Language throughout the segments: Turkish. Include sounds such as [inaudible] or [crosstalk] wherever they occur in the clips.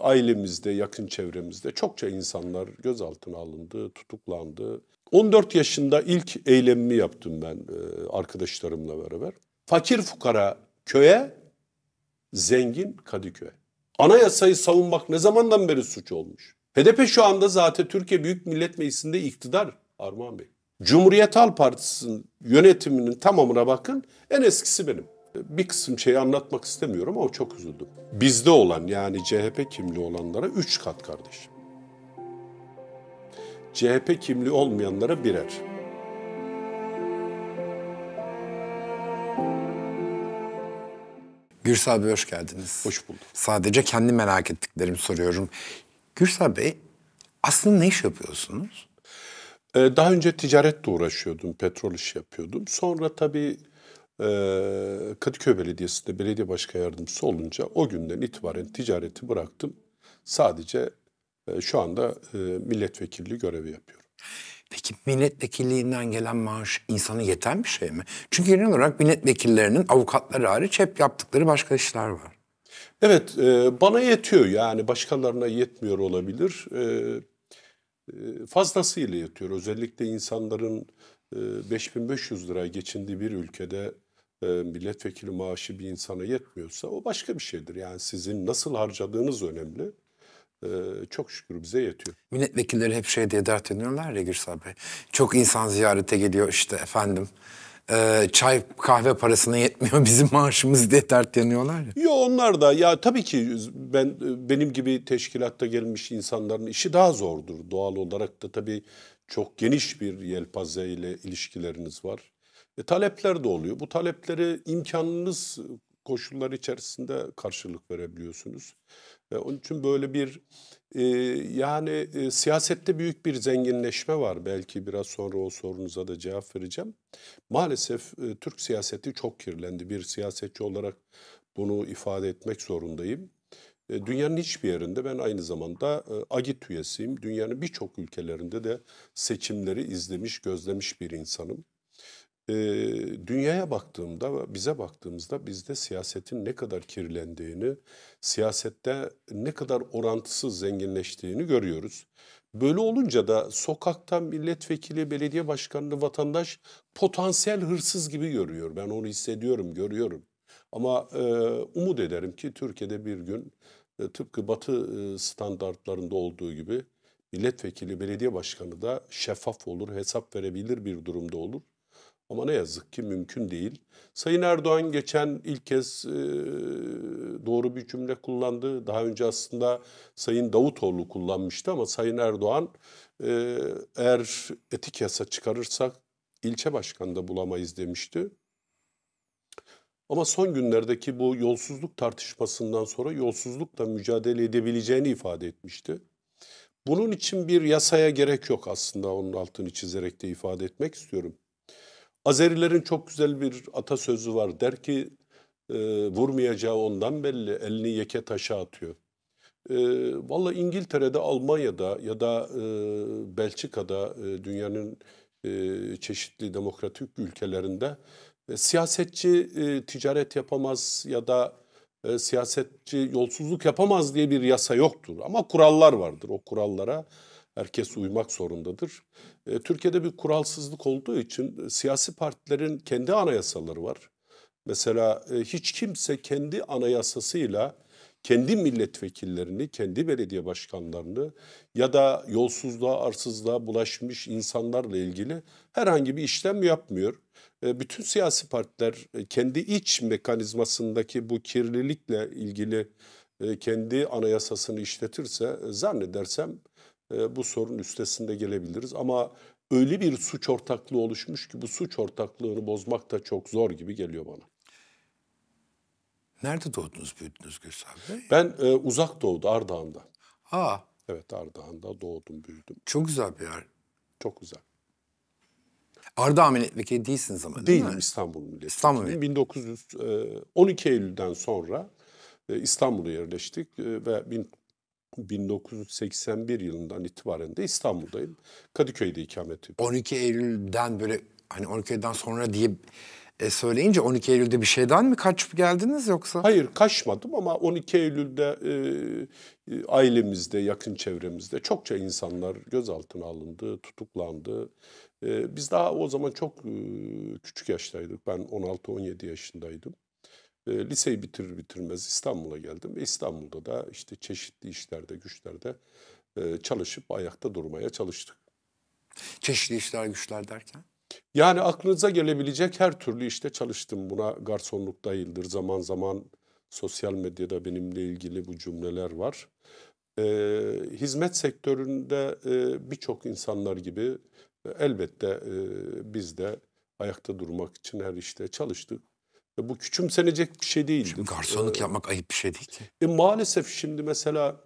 ailemizde, yakın çevremizde çokça insanlar gözaltına alındı, tutuklandı. 14 yaşında ilk eylemimi yaptım ben e, arkadaşlarımla beraber. Fakir fukara köye, zengin Kadıköy. Anayasayı savunmak ne zamandan beri suç olmuş? HDP şu anda zaten Türkiye Büyük Millet Meclisi'nde iktidar Armağan Bey. Cumhuriyet Halk Partisi'nin yönetiminin tamamına bakın en eskisi benim. Bir kısım şeyi anlatmak istemiyorum ama çok üzüldüm. Bizde olan yani CHP kimli olanlara üç kat kardeşim. CHP kimli olmayanlara birer. Gürsel Bey hoş geldiniz. Hoş bulduk. Sadece kendi merak ettiklerimi soruyorum. Gürsel Bey aslında ne iş yapıyorsunuz? Ee, daha önce ticaretle uğraşıyordum, petrol işi yapıyordum. Sonra tabii ee, Kadıköy Belediyesi'nde belediye başka yardımcısı olunca o günden itibaren ticareti bıraktım. Sadece e, şu anda e, milletvekilliği görevi yapıyorum. Peki milletvekilliğinden gelen maaş insanı yeten bir şey mi? Çünkü genel olarak milletvekillerinin avukatları hariç hep yaptıkları başka işler var. Evet e, bana yetiyor yani başkalarına yetmiyor olabilir. Fazlasıyla yetiyor. Özellikle insanların 5500 lira geçindiği bir ülkede e, milletvekili maaşı bir insana yetmiyorsa o başka bir şeydir. Yani sizin nasıl harcadığınız önemli. E, çok şükür bize yetiyor. Milletvekilleri hep şey diye dert ediyorlar ya Gürsel Bey. Çok insan ziyarete geliyor işte efendim e, çay kahve parasına yetmiyor [laughs] bizim maaşımız diye dert yanıyorlar ya. Yo onlar da ya tabii ki ben e, benim gibi teşkilatta gelmiş insanların işi daha zordur. Doğal olarak da tabii çok geniş bir yelpaze ile ilişkileriniz var. E, talepler de oluyor. Bu talepleri imkanınız koşullar içerisinde karşılık verebiliyorsunuz. E, onun için böyle bir e, yani e, siyasette büyük bir zenginleşme var. Belki biraz sonra o sorunuza da cevap vereceğim. Maalesef e, Türk siyaseti çok kirlendi. Bir siyasetçi olarak bunu ifade etmek zorundayım. E, dünyanın hiçbir yerinde ben aynı zamanda e, AGİT üyesiyim. Dünyanın birçok ülkelerinde de seçimleri izlemiş, gözlemiş bir insanım e, dünyaya baktığımda, bize baktığımızda bizde siyasetin ne kadar kirlendiğini, siyasette ne kadar orantısız zenginleştiğini görüyoruz. Böyle olunca da sokaktan milletvekili, belediye başkanını vatandaş potansiyel hırsız gibi görüyor. Ben onu hissediyorum, görüyorum. Ama e, umut ederim ki Türkiye'de bir gün e, tıpkı batı e, standartlarında olduğu gibi milletvekili, belediye başkanı da şeffaf olur, hesap verebilir bir durumda olur. Ama ne yazık ki mümkün değil. Sayın Erdoğan geçen ilk kez e, doğru bir cümle kullandı. Daha önce aslında Sayın Davutoğlu kullanmıştı ama Sayın Erdoğan e, eğer etik yasa çıkarırsak ilçe başkanı da bulamayız demişti. Ama son günlerdeki bu yolsuzluk tartışmasından sonra yolsuzlukla mücadele edebileceğini ifade etmişti. Bunun için bir yasaya gerek yok aslında onun altını çizerek de ifade etmek istiyorum. Azerilerin çok güzel bir atasözü var. Der ki e, vurmayacağı ondan belli. Elini yeke taşa atıyor. E, Valla İngiltere'de, Almanya'da ya da e, Belçika'da e, dünyanın e, çeşitli demokratik ülkelerinde e, siyasetçi e, ticaret yapamaz ya da e, siyasetçi yolsuzluk yapamaz diye bir yasa yoktur. Ama kurallar vardır. O kurallara herkes uymak zorundadır. E, Türkiye'de bir kuralsızlık olduğu için e, siyasi partilerin kendi anayasaları var. Mesela e, hiç kimse kendi anayasasıyla kendi milletvekillerini, kendi belediye başkanlarını ya da yolsuzluğa, arsızlığa bulaşmış insanlarla ilgili herhangi bir işlem yapmıyor. E, bütün siyasi partiler e, kendi iç mekanizmasındaki bu kirlilikle ilgili kendi anayasasını işletirse zannedersem e, bu sorun üstesinde gelebiliriz. Ama öyle bir suç ortaklığı oluşmuş ki bu suç ortaklığını bozmak da çok zor gibi geliyor bana. Nerede doğdunuz, büyüdünüz Gülsal Bey? Ben e, uzak doğuda, Ardahan'da. Aa. Evet, Ardahan'da doğdum, büyüdüm. Çok güzel bir yer. Çok güzel. Ardahan milletvekili değilsiniz ama değil Değilim mi? İstanbul milletvekili. İstanbul milletvekili. 1900, e, Eylül'den sonra e, İstanbul'a yerleştik ve 1981 yılından itibaren de İstanbul'dayım. Kadıköy'de ikamet ediyorum. 12 Eylül'den böyle hani 12 Eylül'den sonra diye e, söyleyince 12 Eylül'de bir şeyden mi kaçıp geldiniz yoksa? Hayır kaçmadım ama 12 Eylül'de e, e, ailemizde, yakın çevremizde çokça insanlar gözaltına alındı, tutuklandı. E, biz daha o zaman çok e, küçük yaştaydık. Ben 16-17 yaşındaydım. Ee, liseyi bitirir bitirmez İstanbul'a geldim İstanbul'da da işte çeşitli işlerde, güçlerde e, çalışıp ayakta durmaya çalıştık. Çeşitli işler, güçler derken? Yani aklınıza gelebilecek her türlü işte çalıştım. Buna garsonluk dahildir. Zaman zaman sosyal medyada benimle ilgili bu cümleler var. Ee, hizmet sektöründe e, birçok insanlar gibi e, elbette e, biz de ayakta durmak için her işte çalıştık. E bu küçümsenecek bir şey değil. Şimdi garsonluk ee, yapmak ayıp bir şey değil ki. E maalesef şimdi mesela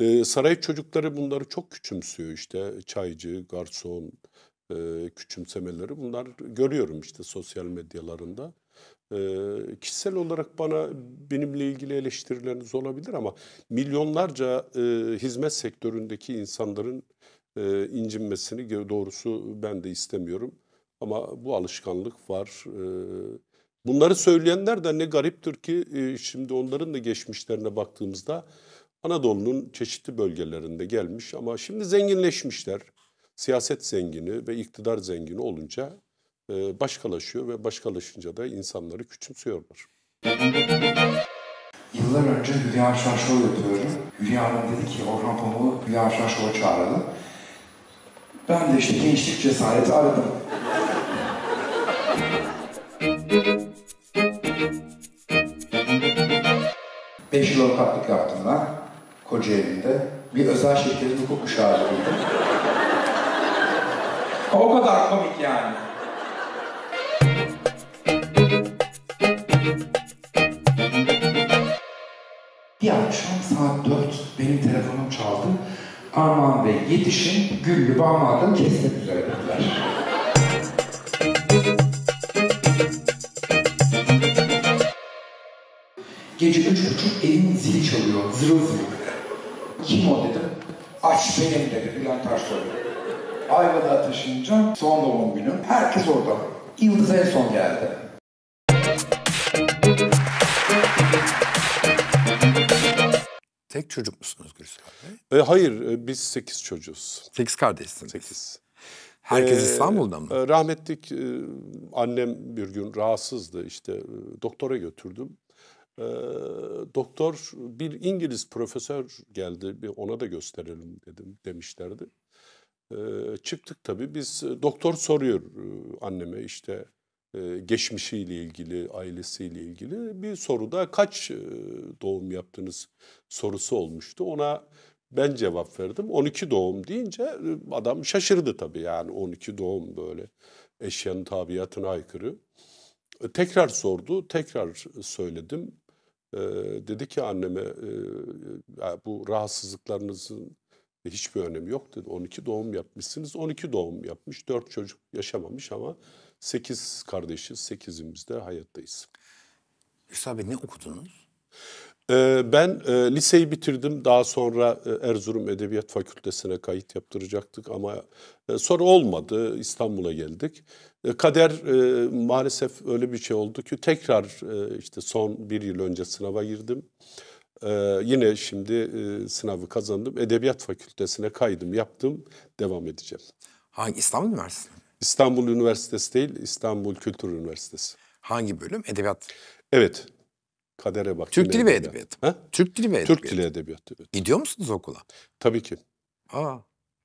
e, saray çocukları bunları çok küçümsüyor işte çaycı, garson e, küçümsemeleri. Bunlar görüyorum işte sosyal medyalarında. E, kişisel olarak bana benimle ilgili eleştirileriniz olabilir ama milyonlarca e, hizmet sektöründeki insanların e, incinmesini doğrusu ben de istemiyorum. Ama bu alışkanlık var. Ee, bunları söyleyenler de ne gariptir ki e, şimdi onların da geçmişlerine baktığımızda Anadolu'nun çeşitli bölgelerinde gelmiş ama şimdi zenginleşmişler. Siyaset zengini ve iktidar zengini olunca e, başkalaşıyor ve başkalaşınca da insanları küçümsüyorlar. Yıllar önce Hülya Avşarşoğlu yapıyorum. Hülya Hanım dedi ki Orhan Pamuk'u Hülya Avşarşoğlu çağıralım. Ben de işte gençlik cesareti aradım. Beş yıl avukatlık yaptım ben. Kocaeli'nde. Bir özel şirketin hukuk müşaviriydim. o kadar komik yani. Bir akşam saat dört benim telefonum çaldı. Armağan Bey yetişin, Güllü Bağmağ'dan kesmek üzere dediler. Gece üç buçuk elin zili çalıyor. Zırıl zırıl. Kim o dedim. Aç benim dedi Bülent Ersoy. Ayva'da taşınca son doğum günü. Herkes orada. Yıldız en son geldi. Tek çocuk musunuz Gürsel Bey? E, hayır, e, biz sekiz çocuğuz. Sekiz kardeşsiniz. Sekiz. Herkes e, İstanbul'da mı? E, rahmetlik e, annem bir gün rahatsızdı işte e, doktora götürdüm e, doktor bir İngiliz profesör geldi bir ona da gösterelim dedim demişlerdi. E, çıktık tabii biz e, doktor soruyor e, anneme işte e, geçmişiyle ilgili ailesiyle ilgili bir soruda kaç e, doğum yaptınız sorusu olmuştu. Ona ben cevap verdim 12 doğum deyince adam şaşırdı tabii yani 12 doğum böyle eşyanın tabiatına aykırı. Tekrar sordu, tekrar söyledim e, dedi ki anneme e, bu rahatsızlıklarınızın hiçbir önemi yok dedi. 12 doğum yapmışsınız. 12 doğum yapmış. 4 çocuk yaşamamış ama 8 kardeşiz. 8'imiz de hayattayız. Üstad Bey ne okudunuz? Ee, ben e, liseyi bitirdim. Daha sonra e, Erzurum Edebiyat Fakültesine kayıt yaptıracaktık ama e, sonra olmadı. İstanbul'a geldik. Kader maalesef öyle bir şey oldu ki tekrar işte son bir yıl önce sınava girdim. yine şimdi sınavı kazandım. Edebiyat Fakültesine kaydım yaptım. Devam edeceğim. Hangi? İstanbul Üniversitesi İstanbul Üniversitesi değil, İstanbul Kültür Üniversitesi. Hangi bölüm? Edebiyat. Evet, kadere bak. Türk dili ve edebiyatı. Ha? Türk dili ve edebiyatı. Türk dili edebiyatı. Evet. Gidiyor musunuz okula? Tabii ki. Aa,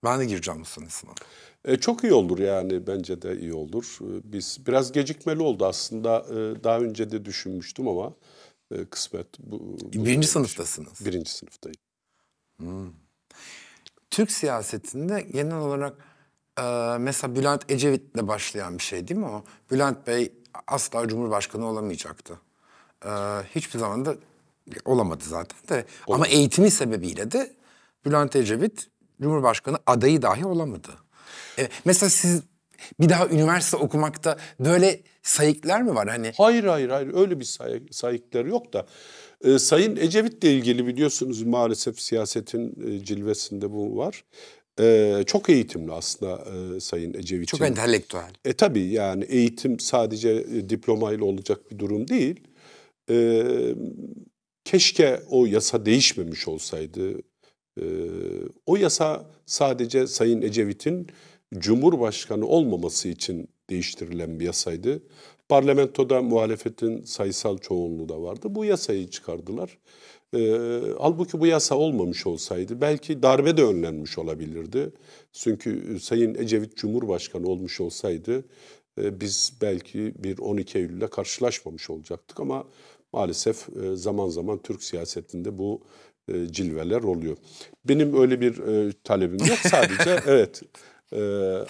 ben de gireceğim bu sınıfına. E, çok iyi olur yani bence de iyi olur. E, biz biraz gecikmeli oldu aslında e, daha önce de düşünmüştüm ama e, kısmet. Bu, bu birinci sınıftasınız. Birinci sınıftayım. Hmm. Türk siyasetinde genel olarak e, mesela Bülent Ecevit'le başlayan bir şey değil mi o? Bülent Bey asla Cumhurbaşkanı olamayacaktı e, hiçbir zaman da olamadı zaten de. Olur. Ama eğitimi sebebiyle de Bülent Ecevit Cumhurbaşkanı adayı dahi olamadı. E, mesela siz bir daha üniversite okumakta böyle sayıklar mı var hani? Hayır hayır hayır öyle bir say sayıklar yok da. Ee, Sayın Ecevit'le ilgili biliyorsunuz maalesef siyasetin e, cilvesinde bu var. Ee, çok eğitimli aslında e, Sayın Ecevit. Çok entelektüel. E tabii yani eğitim sadece e, diplomayla olacak bir durum değil e, keşke o yasa değişmemiş olsaydı. E, o yasa sadece Sayın Ecevit'in Cumhurbaşkanı olmaması için değiştirilen bir yasaydı. Parlamentoda muhalefetin sayısal çoğunluğu da vardı. Bu yasayı çıkardılar. E, halbuki bu yasa olmamış olsaydı belki darbe de önlenmiş olabilirdi. Çünkü Sayın Ecevit Cumhurbaşkanı olmuş olsaydı e, biz belki bir 12 Eylül'le karşılaşmamış olacaktık ama maalesef e, zaman zaman Türk siyasetinde bu e, cilveler oluyor. Benim öyle bir e, talebim yok [laughs] sadece evet. Ee,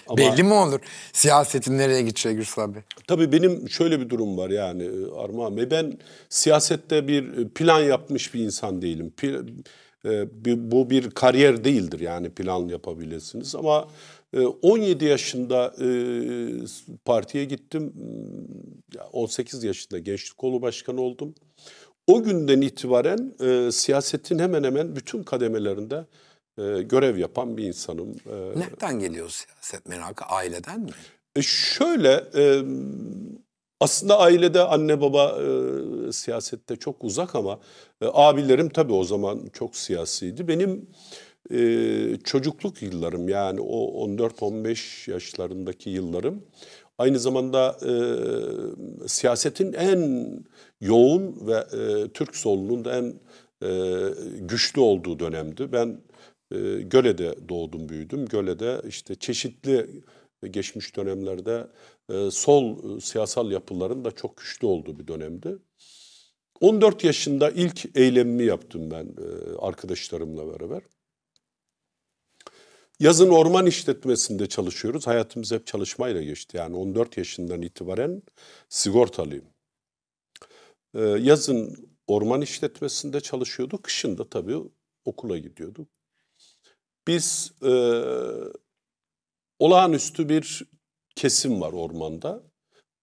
ama... Belli mi olur siyasetin nereye gideceği Gürsel Bey? Tabii benim şöyle bir durum var yani Armağan Bey. Ben siyasette bir plan yapmış bir insan değilim. Pl- bu bir kariyer değildir yani plan yapabilirsiniz ama 17 ee, yaşında e, partiye gittim. 18 hmm, yaşında gençlik kolu başkanı oldum. O günden itibaren e, siyasetin hemen hemen bütün kademelerinde e, görev yapan bir insanım. Nereden geliyor siyaset merakı? Aileden mi? Şöyle aslında ailede anne baba siyasette çok uzak ama abilerim tabii o zaman çok siyasiydi. Benim ee, çocukluk yıllarım yani o 14-15 yaşlarındaki yıllarım aynı zamanda e, siyasetin en yoğun ve e, Türk solunun en e, güçlü olduğu dönemdi. Ben e, Göle'de doğdum büyüdüm. Göle'de işte çeşitli geçmiş dönemlerde e, sol e, siyasal yapıların da çok güçlü olduğu bir dönemdi. 14 yaşında ilk eylemimi yaptım ben e, arkadaşlarımla beraber. Yazın orman işletmesinde çalışıyoruz. Hayatımız hep çalışmayla geçti. Yani 14 yaşından itibaren sigortalıyım. Ee, yazın orman işletmesinde çalışıyorduk. Kışın da tabii okula gidiyorduk. Biz e, olağanüstü bir kesim var ormanda.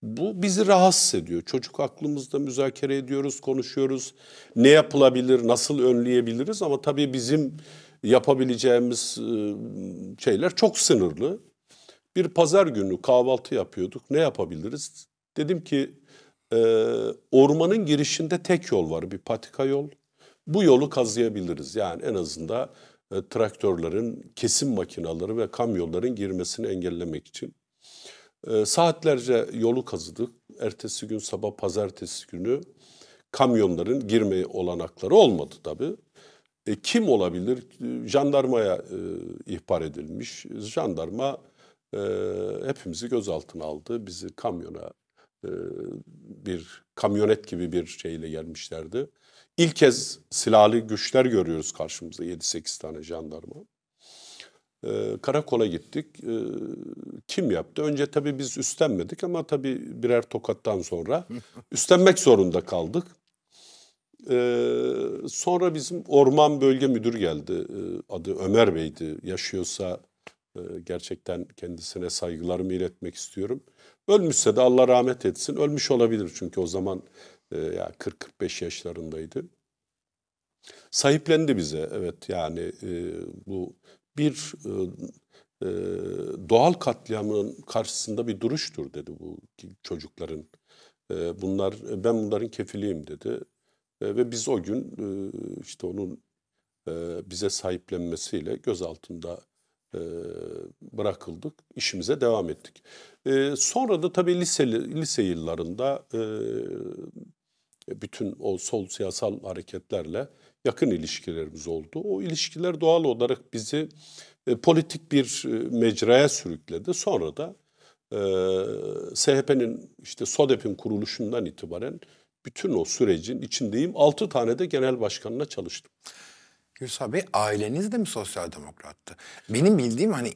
Bu bizi rahatsız ediyor. Çocuk aklımızda müzakere ediyoruz, konuşuyoruz. Ne yapılabilir, nasıl önleyebiliriz ama tabii bizim yapabileceğimiz e, şeyler çok sınırlı. Bir pazar günü kahvaltı yapıyorduk. Ne yapabiliriz? Dedim ki e, ormanın girişinde tek yol var, bir patika yol. Bu yolu kazıyabiliriz. Yani en azından e, traktörlerin, kesim makinaları ve kamyonların girmesini engellemek için. saatlerce yolu kazıdık. Ertesi gün sabah pazartesi günü kamyonların girme olanakları olmadı tabii. E, kim olabilir? Jandarmaya e, ihbar edilmiş. Jandarma e, hepimizi gözaltına aldı. Bizi kamyona e, bir kamyonet gibi bir şeyle gelmişlerdi. İlk kez silahlı güçler görüyoruz karşımızda 7-8 tane jandarma. Ee, karakola gittik. Ee, kim yaptı? Önce tabii biz üstlenmedik ama tabii birer tokattan sonra [laughs] üstlenmek zorunda kaldık. Ee, sonra bizim orman bölge müdür geldi. Ee, adı Ömer Bey'di. Yaşıyorsa e, gerçekten kendisine saygılarımı iletmek istiyorum. Ölmüşse de Allah rahmet etsin. Ölmüş olabilir çünkü o zaman e, ya 40-45 yaşlarındaydı. Sahiplendi bize evet yani e, bu bir e, e, doğal katliamın karşısında bir duruştur dedi bu çocukların. E, bunlar ben bunların kefiliyim dedi. Ee, ve biz o gün e, işte onun e, bize sahiplenmesiyle gözaltında e, bırakıldık. İşimize devam ettik. E, sonra da tabii lise, lise yıllarında bütün o sol siyasal hareketlerle yakın ilişkilerimiz oldu. O ilişkiler doğal olarak bizi politik bir mecraya sürükledi. Sonra da e, SHP'nin işte SODEP'in kuruluşundan itibaren bütün o sürecin içindeyim. Altı tane de genel başkanla çalıştım. Yusuf Bey aileniz de mi sosyal demokrattı? Benim bildiğim hani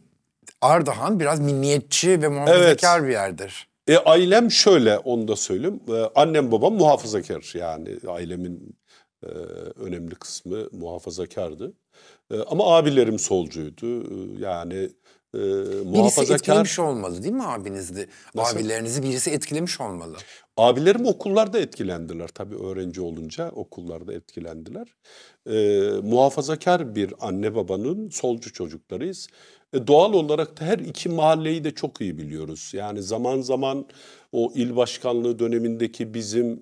Ardahan biraz milliyetçi ve muhafazakar evet. bir yerdir. E, ailem şöyle onu da söyleyeyim. E, annem babam muhafazakar yani ailemin e, önemli kısmı muhafazakardı. E, ama abilerim solcuydu. E, yani e, muhafazakar... Birisi etkilemiş olmalı değil mi abinizdi? Nasıl? Abilerinizi birisi etkilemiş olmalı. Abilerim okullarda etkilendiler. Tabii öğrenci olunca okullarda etkilendiler. E, muhafazakar bir anne babanın solcu çocuklarıyız. E, doğal olarak da her iki mahalleyi de çok iyi biliyoruz. Yani zaman zaman o il başkanlığı dönemindeki bizim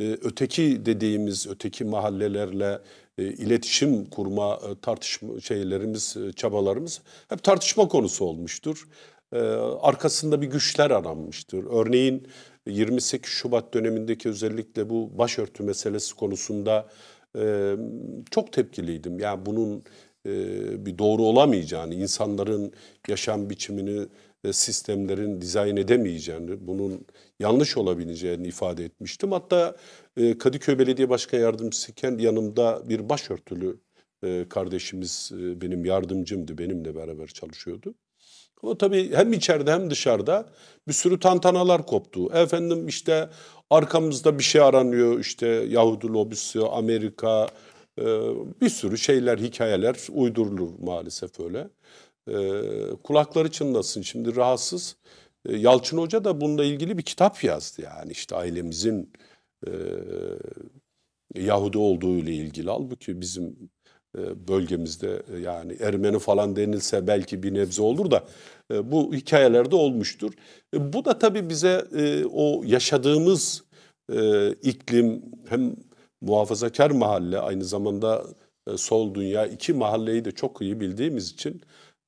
e, öteki dediğimiz öteki mahallelerle e, iletişim kurma e, tartışma şeylerimiz, e, çabalarımız hep tartışma konusu olmuştur. E, arkasında bir güçler aranmıştır. Örneğin 28 Şubat dönemindeki özellikle bu başörtü meselesi konusunda e, çok tepkiliydim. Yani bunun e, bir doğru olamayacağını, insanların yaşam biçimini e, sistemlerin dizayn edemeyeceğini, bunun yanlış olabileceğini ifade etmiştim. Hatta e, Kadıköy Belediye Başkanı Yardımcısıyken yanımda bir başörtülü e, kardeşimiz benim yardımcımdı, benimle beraber çalışıyordu. Ama tabii hem içeride hem dışarıda bir sürü tantanalar koptu. Efendim işte arkamızda bir şey aranıyor, işte Yahudi lobisi, Amerika, bir sürü şeyler, hikayeler uydurulur maalesef öyle. E, kulakları çınlasın şimdi rahatsız. E, Yalçın Hoca da bununla ilgili bir kitap yazdı yani işte ailemizin e, Yahudi olduğu ile ilgili. Halbuki bizim e, bölgemizde e, yani Ermeni falan denilse belki bir nebze olur da e, bu hikayelerde olmuştur. Bu da tabii bize o yaşadığımız iklim hem muhafazakar mahalle aynı zamanda sol dünya iki mahalleyi de çok iyi bildiğimiz için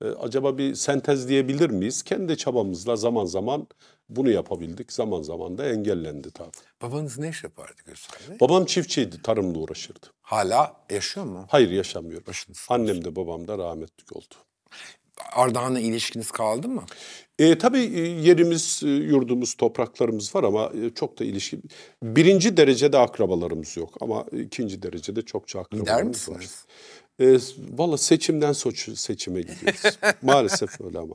ee, acaba bir sentez diyebilir miyiz? Kendi çabamızla zaman zaman bunu yapabildik. Zaman zaman da engellendi tabii. Babanız ne iş yapardı Gülsün Babam çiftçiydi, tarımla uğraşırdı. Hala yaşıyor mu? Hayır yaşamıyor. Başınız Annem de babam da rahmetli oldu. Ardahan'la ilişkiniz kaldı mı? Ee, e, tabii yerimiz, e, yurdumuz, topraklarımız var ama e, çok da ilişki... Birinci derecede akrabalarımız yok ama ikinci derecede çokça akrabalarımız Gider misiniz? var. E, ee, Valla seçimden soç, seçime gidiyoruz. [laughs] Maalesef öyle ama.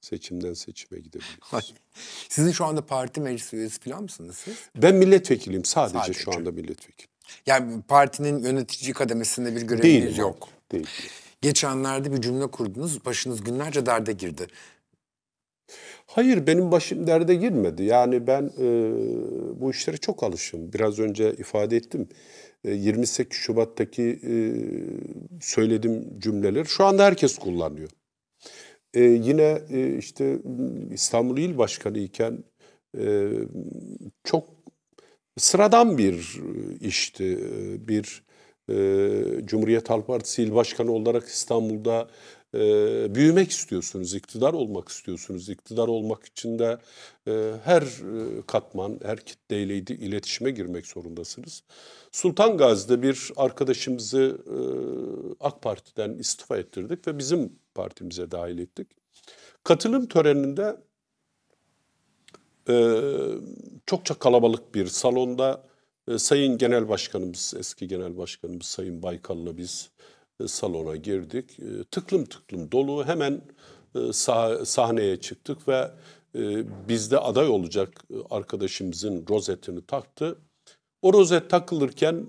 Seçimden seçime gidebiliyoruz. Sizin şu anda parti meclis üyesi falan mısınız siz? Ben milletvekiliyim sadece, sadece. şu anda milletvekili. Yani partinin yönetici kademesinde bir göreviniz Değil yok. Değil. Geçenlerde bir cümle kurdunuz, başınız günlerce derde girdi. Hayır benim başım derde girmedi. Yani ben e, bu işlere çok alışım. Biraz önce ifade ettim. 28 e, Şubat'taki e, söyledim cümleler şu anda herkes kullanıyor. E, yine işte İstanbul İl Başkanı iken çok sıradan bir işti. Bir Cumhuriyet Halk Partisi İl Başkanı olarak İstanbul'da e, büyümek istiyorsunuz, iktidar olmak istiyorsunuz. İktidar olmak için de e, her e, katman, her kitleyle iletişime girmek zorundasınız. Sultan Gazi'de bir arkadaşımızı e, AK Parti'den istifa ettirdik ve bizim partimize dahil ettik. Katılım töreninde e, çokça kalabalık bir salonda e, Sayın Genel Başkanımız, eski Genel Başkanımız Sayın Baykal'la biz e, salona girdik. E, tıklım tıklım dolu hemen e, sah sahneye çıktık ve bizde aday olacak arkadaşımızın rozetini taktı. O rozet takılırken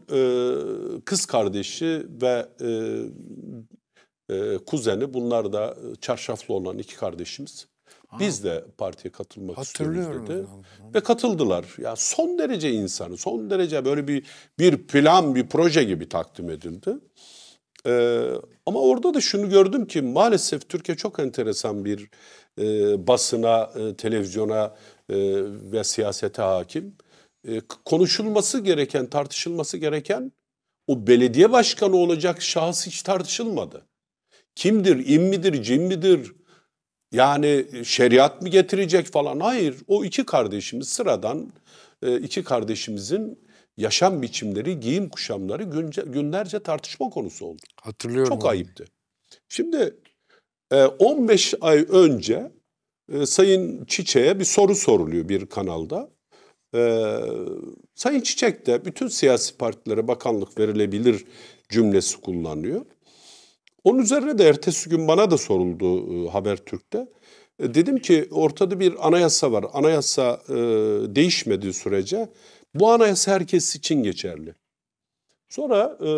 kız kardeşi ve kuzeni bunlar da çarşaflı olan iki kardeşimiz. Biz de partiye katılmak istiyoruz dedi. Ve katıldılar. Ya yani son derece insanı, son derece böyle bir bir plan, bir proje gibi takdim edildi. Ee, ama orada da şunu gördüm ki maalesef Türkiye çok enteresan bir e, basına, e, televizyona e, ve siyasete hakim. E, konuşulması gereken, tartışılması gereken o belediye başkanı olacak şahıs hiç tartışılmadı. Kimdir, im midir, cin midir? Yani e, şeriat mı getirecek falan? Hayır, o iki kardeşimiz sıradan e, iki kardeşimizin yaşam biçimleri, giyim kuşamları günce, günlerce tartışma konusu oldu. Hatırlıyorum. Çok abi. ayıptı. Şimdi 15 e, ay önce e, Sayın Çiçek'e bir soru soruluyor bir kanalda. E, Sayın Çiçek de bütün siyasi partilere bakanlık verilebilir cümlesi kullanıyor. Onun üzerine de ertesi gün bana da soruldu Habertürk'te. Dedim ki ortada bir anayasa var. Anayasa e, değişmediği sürece bu anayasa herkes için geçerli. Sonra e,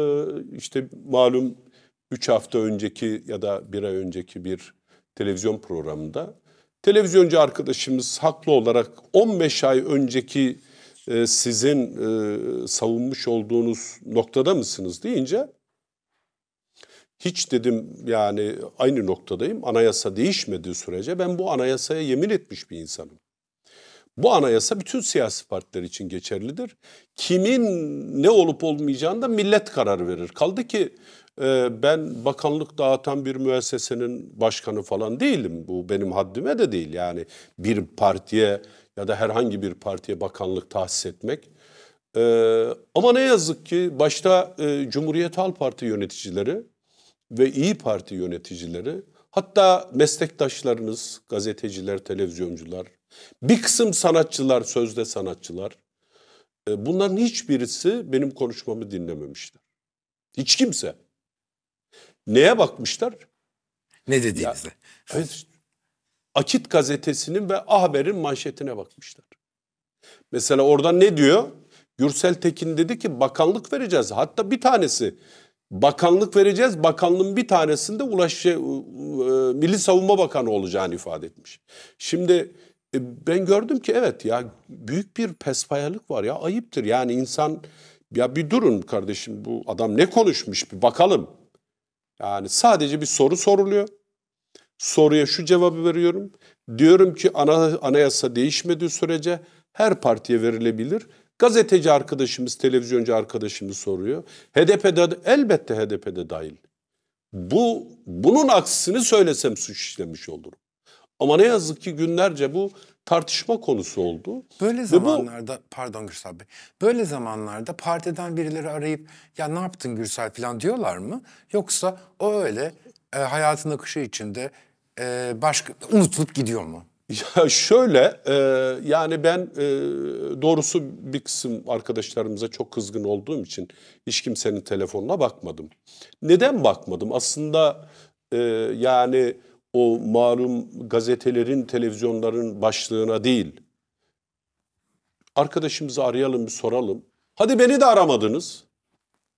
işte malum 3 hafta önceki ya da bir ay önceki bir televizyon programında televizyoncu arkadaşımız haklı olarak 15 ay önceki e, sizin e, savunmuş olduğunuz noktada mısınız deyince hiç dedim yani aynı noktadayım. Anayasa değişmediği sürece ben bu anayasaya yemin etmiş bir insanım. Bu anayasa bütün siyasi partiler için geçerlidir. Kimin ne olup olmayacağında millet karar verir. Kaldı ki e, ben bakanlık dağıtan bir müessesenin başkanı falan değilim. Bu benim haddime de değil. Yani bir partiye ya da herhangi bir partiye bakanlık tahsis etmek. E, ama ne yazık ki başta e, Cumhuriyet Halk Parti yöneticileri ve İyi Parti yöneticileri Hatta meslektaşlarınız, gazeteciler, televizyoncular, bir kısım sanatçılar, sözde sanatçılar e, bunların hiçbirisi benim konuşmamı dinlememişler. Hiç kimse. Neye bakmışlar? Ne dediğinizde? Evet. Akit gazetesinin ve A Haber'in manşetine bakmışlar. Mesela orada ne diyor? Gürsel Tekin dedi ki bakanlık vereceğiz. Hatta bir tanesi bakanlık vereceğiz. Bakanlığın bir tanesinde ulaş şey, e, Milli Savunma Bakanı olacağını ifade etmiş. Şimdi e, ben gördüm ki evet ya büyük bir pespayalık var ya ayıptır. Yani insan ya bir durun kardeşim bu adam ne konuşmuş bir bakalım. Yani sadece bir soru soruluyor. Soruya şu cevabı veriyorum. Diyorum ki ana, anayasa değişmediği sürece her partiye verilebilir. Gazeteci arkadaşımız, televizyoncu arkadaşımız soruyor. HDP'de elbette HDP'de dahil. Bu bunun aksini söylesem suç işlemiş olurum. Ama ne yazık ki günlerce bu tartışma konusu oldu. Böyle Ve zamanlarda bu... pardon Gürsel Bey. Böyle zamanlarda partiden birileri arayıp ya ne yaptın Gürsel falan diyorlar mı? Yoksa o öyle e, hayatın akışı içinde e, başka unutulup gidiyor mu? Ya şöyle e, yani ben e, doğrusu bir kısım arkadaşlarımıza çok kızgın olduğum için hiç kimsenin telefonuna bakmadım. Neden bakmadım? Aslında e, yani o malum gazetelerin, televizyonların başlığına değil. Arkadaşımızı arayalım, bir soralım. Hadi beni de aramadınız.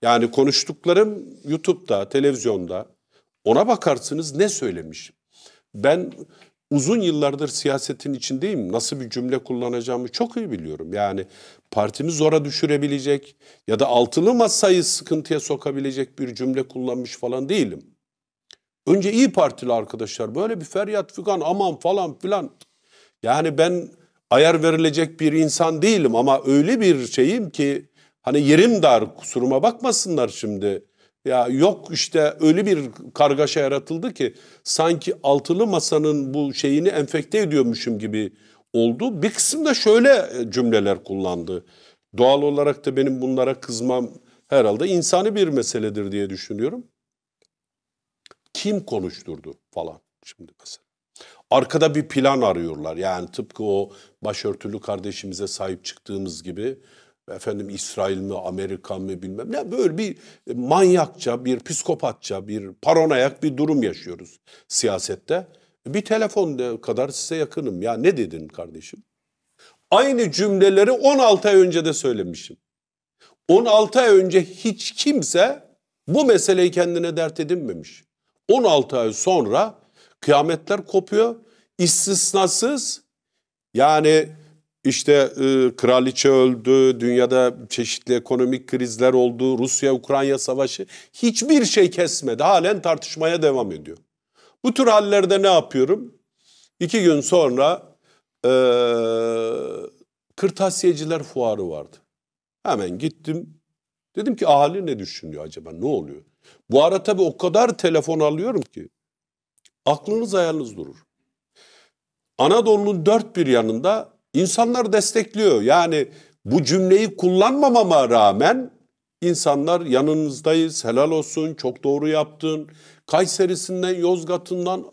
Yani konuştuklarım YouTube'da, televizyonda. Ona bakarsınız ne söylemiş. Ben uzun yıllardır siyasetin içindeyim. Nasıl bir cümle kullanacağımı çok iyi biliyorum. Yani partimi zora düşürebilecek ya da altılı masayı sıkıntıya sokabilecek bir cümle kullanmış falan değilim. Önce iyi Partili arkadaşlar böyle bir feryat figan aman falan filan. Yani ben ayar verilecek bir insan değilim ama öyle bir şeyim ki hani yerim dar kusuruma bakmasınlar şimdi ya yok işte öyle bir kargaşa yaratıldı ki sanki altılı masanın bu şeyini enfekte ediyormuşum gibi oldu. Bir kısımda şöyle e, cümleler kullandı. Doğal olarak da benim bunlara kızmam herhalde insani bir meseledir diye düşünüyorum. Kim konuşturdu falan şimdi mesela. Arkada bir plan arıyorlar. Yani tıpkı o başörtülü kardeşimize sahip çıktığımız gibi efendim İsrail mi Amerika mı bilmem ne böyle bir manyakça bir psikopatça bir paranoyak bir durum yaşıyoruz siyasette. Bir telefon kadar size yakınım ya ne dedin kardeşim? Aynı cümleleri 16 ay önce de söylemişim. 16 ay önce hiç kimse bu meseleyi kendine dert edinmemiş. 16 ay sonra kıyametler kopuyor. İstisnasız yani işte e, kraliçe öldü, dünyada çeşitli ekonomik krizler oldu, Rusya-Ukrayna savaşı hiçbir şey kesmedi. Halen tartışmaya devam ediyor. Bu tür hallerde ne yapıyorum? İki gün sonra e, kırtasiyeciler fuarı vardı. Hemen gittim. Dedim ki ahali ne düşünüyor acaba? Ne oluyor? Bu ara tabii o kadar telefon alıyorum ki aklınız ayarınız durur. Anadolu'nun dört bir yanında İnsanlar destekliyor. Yani bu cümleyi kullanmamama rağmen insanlar yanınızdayız, helal olsun, çok doğru yaptın. Kayseri'sinden, Yozgat'ından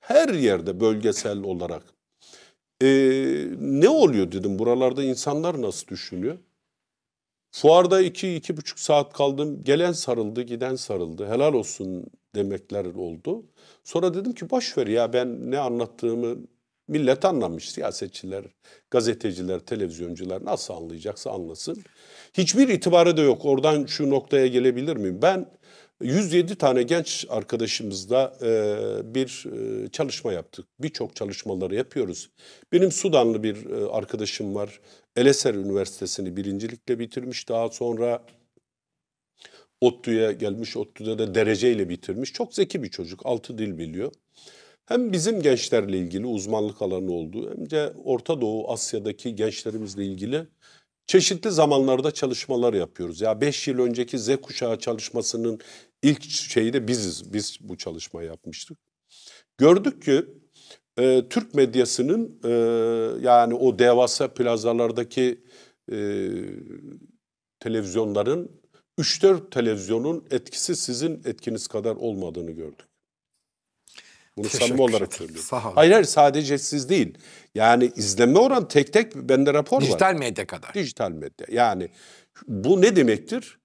her yerde bölgesel olarak. Ee, ne oluyor dedim buralarda insanlar nasıl düşünüyor? Fuarda iki, iki buçuk saat kaldım. Gelen sarıldı, giden sarıldı. Helal olsun demekler oldu. Sonra dedim ki boş ver ya ben ne anlattığımı Millet anlamış siyasetçiler, gazeteciler, televizyoncular nasıl anlayacaksa anlasın. Hiçbir itibarı da yok. Oradan şu noktaya gelebilir miyim? Ben 107 tane genç arkadaşımızla e, bir e, çalışma yaptık. Birçok çalışmaları yapıyoruz. Benim Sudanlı bir e, arkadaşım var. Eleser Üniversitesi'ni birincilikle bitirmiş. Daha sonra ODTÜ'ye gelmiş. ODTÜ'de de dereceyle bitirmiş. Çok zeki bir çocuk. Altı dil biliyor hem bizim gençlerle ilgili uzmanlık alanı olduğu hem de Orta Doğu Asya'daki gençlerimizle ilgili çeşitli zamanlarda çalışmalar yapıyoruz. Ya 5 yıl önceki Z kuşağı çalışmasının ilk şeyi de biziz. Biz bu çalışma yapmıştık. Gördük ki e, Türk medyasının e, yani o devasa plazalardaki e, televizyonların 3-4 televizyonun etkisi sizin etkiniz kadar olmadığını gördük. Bunu samimi olarak söylüyorum. Sağ olun. Hayır hayır sadece siz değil. Yani izleme oran tek tek bende rapor Dijital var. Dijital medya kadar. Dijital medya. Yani bu ne demektir?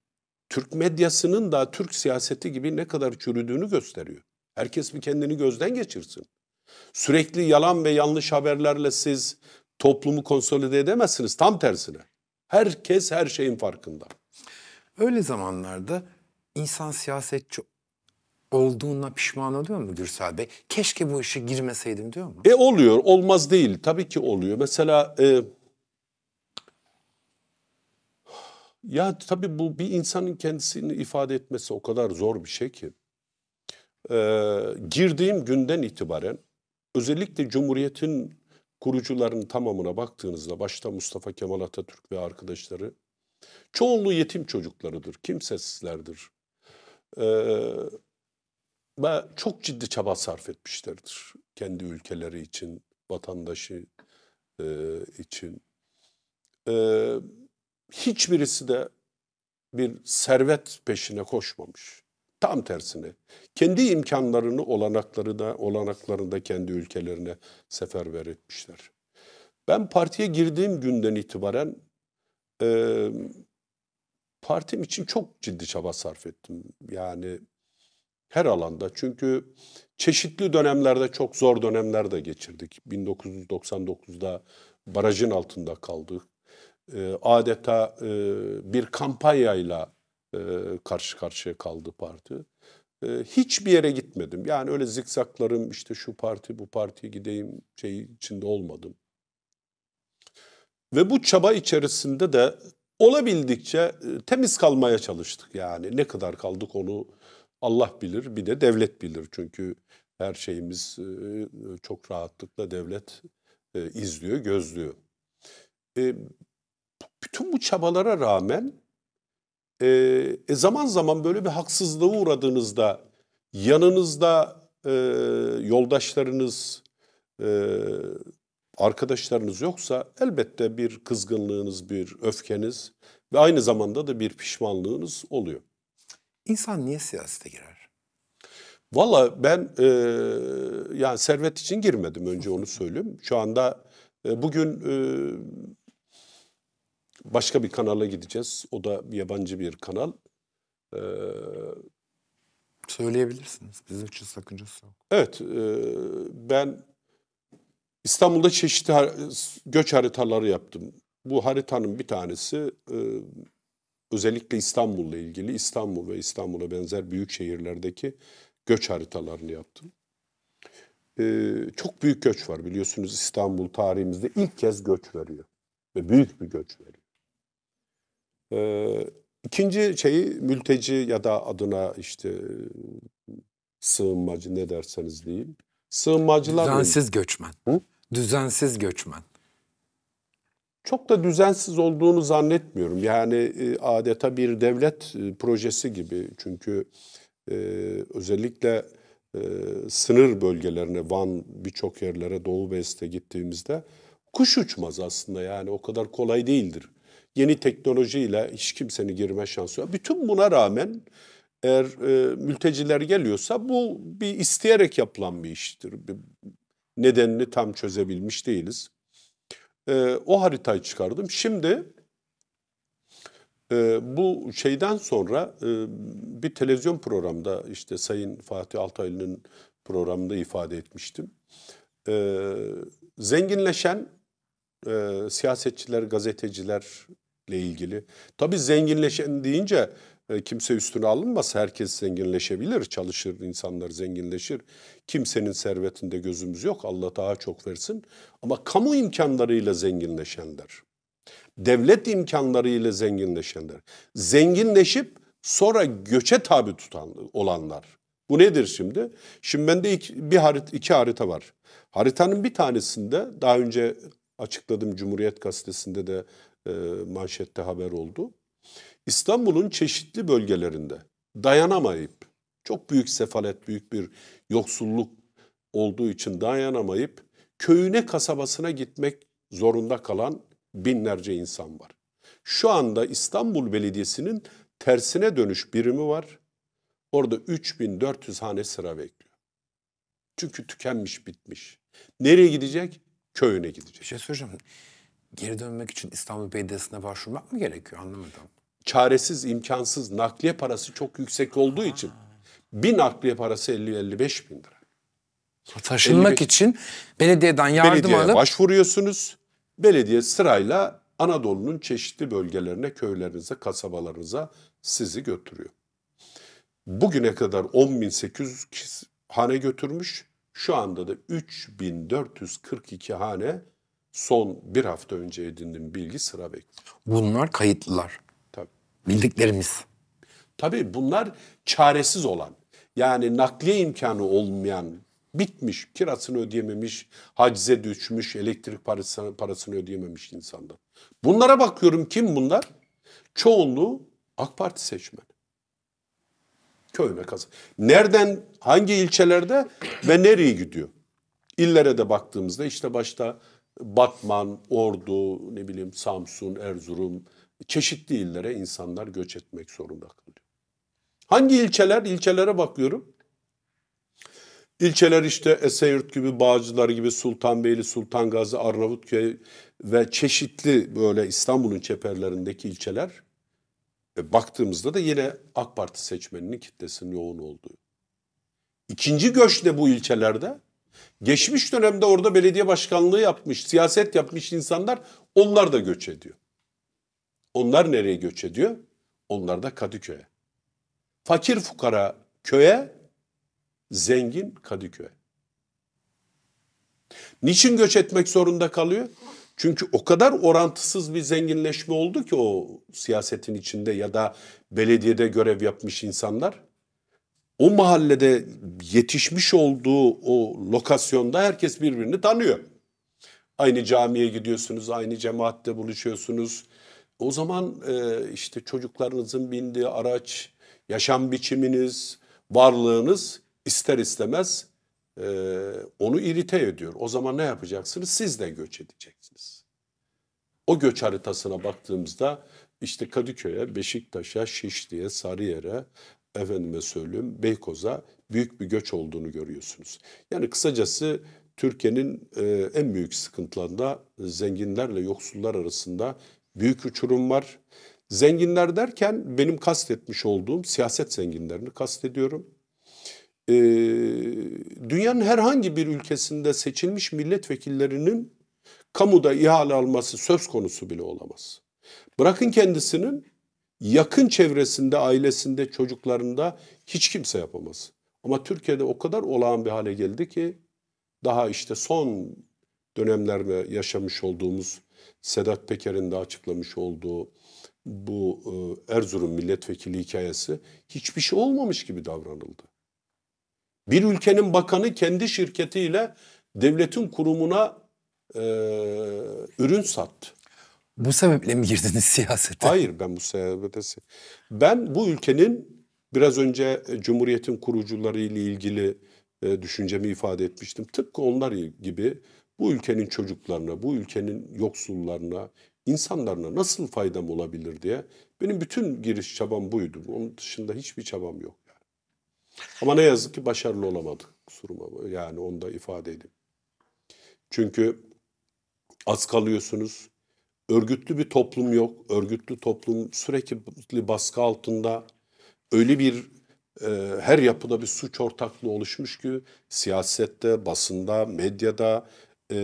Türk medyasının da Türk siyaseti gibi ne kadar çürüdüğünü gösteriyor. Herkes bir kendini gözden geçirsin. Sürekli yalan ve yanlış haberlerle siz toplumu konsolide edemezsiniz. Tam tersine. Herkes her şeyin farkında. Öyle zamanlarda insan siyasetçi olduğuna pişman oluyor mu Gürsel Bey? Keşke bu işe girmeseydim diyor mu? E oluyor, olmaz değil. Tabii ki oluyor. Mesela e, ya tabii bu bir insanın kendisini ifade etmesi o kadar zor bir şey ki. E, girdiğim günden itibaren özellikle Cumhuriyet'in kurucuların tamamına baktığınızda başta Mustafa Kemal Atatürk ve arkadaşları çoğunluğu yetim çocuklarıdır, kimsesizlerdir. Ee, ve çok ciddi çaba sarf etmişlerdir. Kendi ülkeleri için, vatandaşı e, için. E, hiçbirisi de bir servet peşine koşmamış. Tam tersine kendi imkanlarını olanakları da olanaklarında kendi ülkelerine seferber etmişler. Ben partiye girdiğim günden itibaren e, partim için çok ciddi çaba sarf ettim. Yani her alanda çünkü çeşitli dönemlerde çok zor dönemler de geçirdik. 1999'da barajın altında kaldık. Ee, adeta e, bir kampanyayla e, karşı karşıya kaldı parti. Ee, hiçbir yere gitmedim. Yani öyle zikzaklarım işte şu parti bu partiye gideyim şey içinde olmadım. Ve bu çaba içerisinde de olabildikçe e, temiz kalmaya çalıştık yani. Ne kadar kaldık onu Allah bilir bir de devlet bilir. Çünkü her şeyimiz e, çok rahatlıkla devlet e, izliyor, gözlüyor. E, bütün bu çabalara rağmen zaman zaman böyle bir haksızlığa uğradığınızda yanınızda yoldaşlarınız, arkadaşlarınız yoksa elbette bir kızgınlığınız, bir öfkeniz ve aynı zamanda da bir pişmanlığınız oluyor. İnsan niye siyasete girer? Valla ben e, yani servet için girmedim önce onu söyleyeyim. Şu anda e, bugün e, başka bir kanala gideceğiz. O da yabancı bir kanal. E, Söyleyebilirsiniz. Bizim için sakıncası yok. Evet. E, ben İstanbul'da çeşitli har göç haritaları yaptım. Bu haritanın bir tanesi e, özellikle İstanbul'la ilgili İstanbul ve İstanbul'a benzer büyük şehirlerdeki göç haritalarını yaptım. Ee, çok büyük göç var biliyorsunuz İstanbul tarihimizde ilk kez göç veriyor ve büyük bir göç veriyor. Ee, ikinci şeyi mülteci ya da adına işte sığınmacı ne derseniz diyeyim. Sığınmacılar düzensiz mı? göçmen. Hı? Düzensiz göçmen çok da düzensiz olduğunu zannetmiyorum. Yani e, adeta bir devlet e, projesi gibi. Çünkü e, özellikle sınır bölgelerine, Van birçok yerlere, Doğu Beste gittiğimizde kuş uçmaz aslında yani o kadar kolay değildir. Yeni teknolojiyle hiç kimsenin girme şansı yok. Bütün buna rağmen eğer e, mülteciler geliyorsa bu bir isteyerek yapılan bir iştir. Bir nedenini tam çözebilmiş değiliz e, o haritayı çıkardım. Şimdi e, bu şeyden sonra e, bir televizyon programda işte Sayın Fatih Altaylı'nın programında ifade etmiştim. E, zenginleşen e, siyasetçiler, gazetecilerle ilgili. Tabii zenginleşen deyince e, kimse üstüne alınmasa herkes zenginleşebilir, çalışır insanlar zenginleşir. Kimsenin servetinde gözümüz yok. Allah daha çok versin. Ama kamu imkanlarıyla zenginleşenler, devlet imkanlarıyla zenginleşenler, zenginleşip sonra göçe tabi tutan olanlar. Bu nedir şimdi? Şimdi bende iki, bir harit, iki harita var. Haritanın bir tanesinde daha önce açıkladım Cumhuriyet Gazetesi'nde de e, manşette haber oldu. İstanbul'un çeşitli bölgelerinde dayanamayıp, çok büyük sefalet, büyük bir yoksulluk olduğu için dayanamayıp köyüne, kasabasına gitmek zorunda kalan binlerce insan var. Şu anda İstanbul Belediyesi'nin tersine dönüş birimi var. Orada 3400 hane sıra bekliyor. Çünkü tükenmiş, bitmiş. Nereye gidecek? Köyüne gidecek. Bir şey söyleyeceğim. Geri dönmek için İstanbul Belediyesi'ne başvurmak mı gerekiyor? Anlamadım çaresiz, imkansız nakliye parası çok yüksek olduğu için bir nakliye parası 50-55 bin lira. Taşınmak 55. için belediyeden yardım Belediyeye alıp... başvuruyorsunuz. Belediye sırayla Anadolu'nun çeşitli bölgelerine, köylerinize, kasabalarınıza sizi götürüyor. Bugüne kadar 10.800 hane götürmüş. Şu anda da 3.442 hane son bir hafta önce edindim bilgi sıra bekliyor. Bunlar kayıtlılar bildiklerimiz. Tabii bunlar çaresiz olan yani nakliye imkanı olmayan bitmiş kirasını ödeyememiş, hacize düşmüş, elektrik parasını, parasını ödeyememiş insanlar. Bunlara bakıyorum kim bunlar? Çoğunluğu AK Parti seçmeni. Köy ve kazan. Nereden, hangi ilçelerde ve nereye gidiyor? İllere de baktığımızda işte başta Batman, Ordu, ne bileyim Samsun, Erzurum, çeşitli illere insanlar göç etmek zorunda kalıyor. Hangi ilçeler? İlçelere bakıyorum. İlçeler işte Esenyurt gibi, Bağcılar gibi, Sultanbeyli, Sultan Gazi, Arnavutköy ve çeşitli böyle İstanbul'un çeperlerindeki ilçeler e, baktığımızda da yine AK Parti seçmeninin kitlesinin yoğun olduğu. İkinci göç de bu ilçelerde. Geçmiş dönemde orada belediye başkanlığı yapmış, siyaset yapmış insanlar onlar da göç ediyor. Onlar nereye göç ediyor? Onlar da Kadıköy'e. Fakir fukara köye, zengin Kadıköy'e. Niçin göç etmek zorunda kalıyor? Çünkü o kadar orantısız bir zenginleşme oldu ki o siyasetin içinde ya da belediyede görev yapmış insanlar. O mahallede yetişmiş olduğu o lokasyonda herkes birbirini tanıyor. Aynı camiye gidiyorsunuz, aynı cemaatte buluşuyorsunuz, o zaman e, işte çocuklarınızın bindiği araç, yaşam biçiminiz, varlığınız ister istemez e, onu irite ediyor. O zaman ne yapacaksınız? Siz de göç edeceksiniz. O göç haritasına baktığımızda işte Kadıköy'e, Beşiktaş'a, Şişli'ye, Sarıyer'e, efendime söyleyeyim Beykoz'a büyük bir göç olduğunu görüyorsunuz. Yani kısacası Türkiye'nin e, en büyük sıkıntılarında zenginlerle yoksullar arasında büyük uçurum var. Zenginler derken benim kastetmiş olduğum siyaset zenginlerini kastediyorum. Ee, dünyanın herhangi bir ülkesinde seçilmiş milletvekillerinin kamuda ihale alması söz konusu bile olamaz. Bırakın kendisinin yakın çevresinde, ailesinde, çocuklarında hiç kimse yapamaz. Ama Türkiye'de o kadar olağan bir hale geldi ki daha işte son dönemlerde yaşamış olduğumuz Sedat Peker'in de açıklamış olduğu bu e, Erzurum milletvekili hikayesi hiçbir şey olmamış gibi davranıldı. Bir ülkenin bakanı kendi şirketiyle devletin kurumuna e, ürün sattı. Bu sebeple mi girdiniz [laughs] siyasete? Hayır ben bu sebepte. Ben bu ülkenin biraz önce e, Cumhuriyet'in kurucuları ile ilgili e, düşüncemi ifade etmiştim. Tıpkı onlar gibi bu ülkenin çocuklarına, bu ülkenin yoksullarına, insanlarına nasıl faydam olabilir diye benim bütün giriş çabam buydu. Onun dışında hiçbir çabam yok. Yani. Ama ne yazık ki başarılı olamadık kusuruma. Yani onu da ifade edeyim. Çünkü az kalıyorsunuz. Örgütlü bir toplum yok. Örgütlü toplum sürekli baskı altında. Öyle bir e, her yapıda bir suç ortaklığı oluşmuş ki siyasette, basında, medyada, e,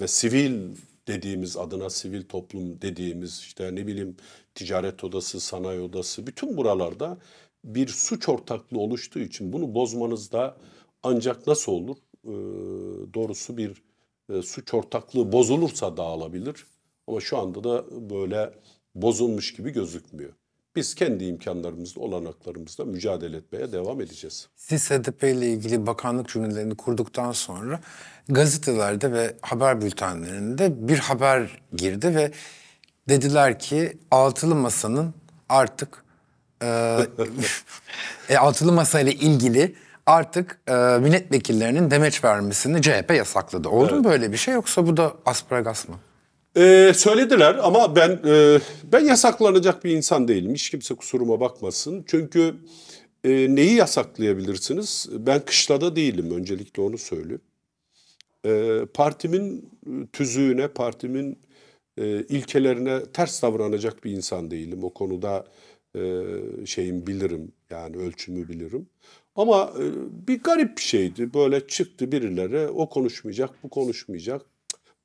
ve sivil dediğimiz adına sivil toplum dediğimiz işte ne bileyim ticaret odası, sanayi odası bütün buralarda bir suç ortaklığı oluştuğu için bunu bozmanız da ancak nasıl olur? E, doğrusu bir e, suç ortaklığı bozulursa dağılabilir. Ama şu anda da böyle bozulmuş gibi gözükmüyor. Biz kendi imkanlarımızla, olanaklarımızla mücadele etmeye devam edeceğiz. Siz HDP ile ilgili bakanlık cümlelerini kurduktan sonra gazetelerde ve haber bültenlerinde bir haber girdi ve dediler ki altılı masanın artık e, [laughs] e, altılı masayla ilgili artık e, milletvekillerinin demeç vermesini CHP yasakladı. Oldu evet. mu böyle bir şey yoksa bu da asparagas mı? Ee, söylediler ama ben e, ben yasaklanacak bir insan değilim. Hiç kimse kusuruma bakmasın. Çünkü e, neyi yasaklayabilirsiniz? Ben kışlada değilim. Öncelikle onu söyleyeyim. E, partimin tüzüğüne, partimin e, ilkelerine ters davranacak bir insan değilim. O konuda e, şeyim bilirim. Yani ölçümü bilirim. Ama e, bir garip bir şeydi. Böyle çıktı birileri. O konuşmayacak, bu konuşmayacak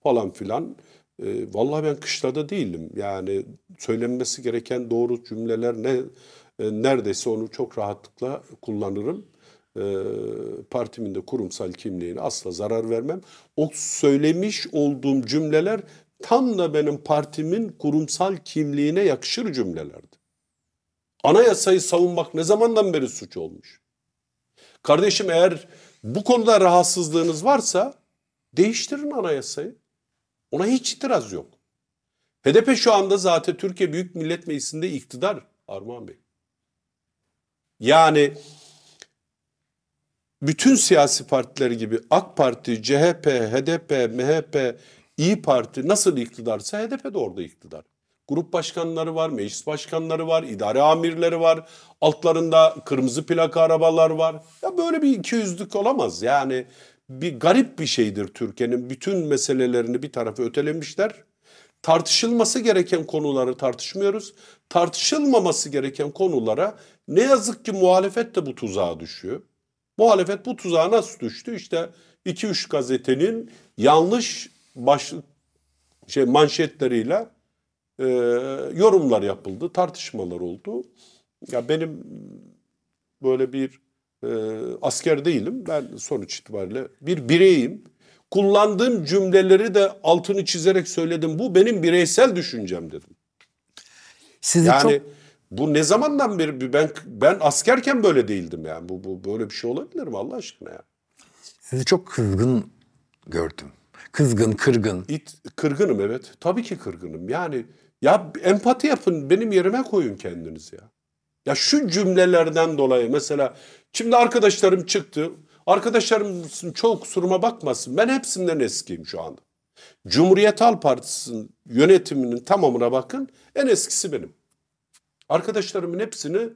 falan filan. E, vallahi ben kışlada değilim. Yani söylenmesi gereken doğru cümleler ne e, neredeyse onu çok rahatlıkla kullanırım. E, partimin de kurumsal kimliğine asla zarar vermem. O söylemiş olduğum cümleler tam da benim partimin kurumsal kimliğine yakışır cümlelerdi. Anayasayı savunmak ne zamandan beri suç olmuş? Kardeşim eğer bu konuda rahatsızlığınız varsa değiştirin anayasayı. Ona hiç itiraz yok. HDP şu anda zaten Türkiye Büyük Millet Meclisi'nde iktidar Armağan Bey. Yani bütün siyasi partiler gibi AK Parti, CHP, HDP, MHP, İyi Parti nasıl iktidarsa HDP de orada iktidar. Grup başkanları var, meclis başkanları var, idare amirleri var. Altlarında kırmızı plaka arabalar var. Ya böyle bir iki yüzlük olamaz. Yani bir garip bir şeydir Türkiye'nin. Bütün meselelerini bir tarafa ötelemişler. Tartışılması gereken konuları tartışmıyoruz. Tartışılmaması gereken konulara ne yazık ki muhalefet de bu tuzağa düşüyor. Muhalefet bu tuzağa nasıl düştü? İşte 2-3 gazetenin yanlış baş, şey manşetleriyle e, yorumlar yapıldı, tartışmalar oldu. Ya benim böyle bir e, asker değilim. Ben sonuç itibariyle bir bireyim. Kullandığım cümleleri de altını çizerek söyledim. Bu benim bireysel düşüncem dedim. Sizi yani çok... bu ne zamandan beri ben ben askerken böyle değildim yani. Bu, bu böyle bir şey olabilir mi Allah aşkına ya? Sizi çok kızgın gördüm. Kızgın, kırgın. İt, kırgınım evet. Tabii ki kırgınım. Yani ya empati yapın, benim yerime koyun kendiniz ya. Ya şu cümlelerden dolayı mesela şimdi arkadaşlarım çıktı. arkadaşlarımızın çoğu kusuruma bakmasın. Ben hepsinden eskiyim şu anda. Cumhuriyet Halk Partisi'nin yönetiminin tamamına bakın. En eskisi benim. Arkadaşlarımın hepsini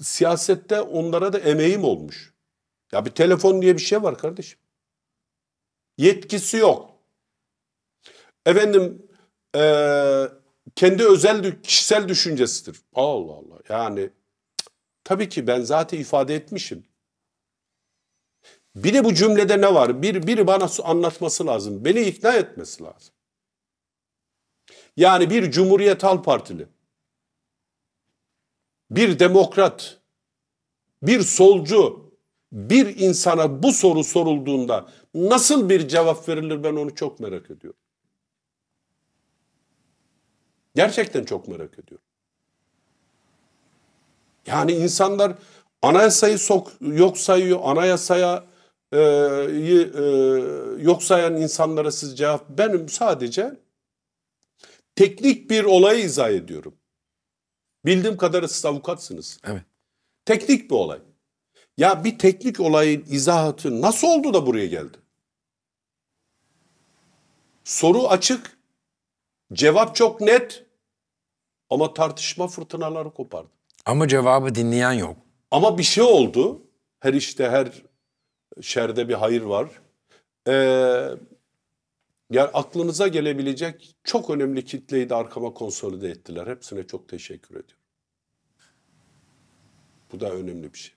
siyasette onlara da emeğim olmuş. Ya bir telefon diye bir şey var kardeşim. Yetkisi yok. Efendim ee, kendi özel kişisel düşüncesidir. Allah Allah yani tabii ki ben zaten ifade etmişim. Bir de bu cümlede ne var? Bir, biri bana anlatması lazım. Beni ikna etmesi lazım. Yani bir Cumhuriyet Halk Partili, bir demokrat, bir solcu, bir insana bu soru sorulduğunda nasıl bir cevap verilir ben onu çok merak ediyorum. Gerçekten çok merak ediyorum. Yani insanlar anayasayı sok, yok sayıyor, anayasaya e, e, yok sayan insanlara siz cevap. Benim sadece teknik bir olayı izah ediyorum. Bildiğim kadarıyla siz avukatsınız. Evet. Teknik bir olay. Ya bir teknik olayın izahatı nasıl oldu da buraya geldi? Soru açık. Cevap çok net ama tartışma fırtınaları kopardı. Ama cevabı dinleyen yok. Ama bir şey oldu. Her işte her şerde bir hayır var. Ee, yani aklınıza gelebilecek çok önemli kitleyi de arkama konsolide ettiler. Hepsine çok teşekkür ediyorum. Bu da önemli bir şey.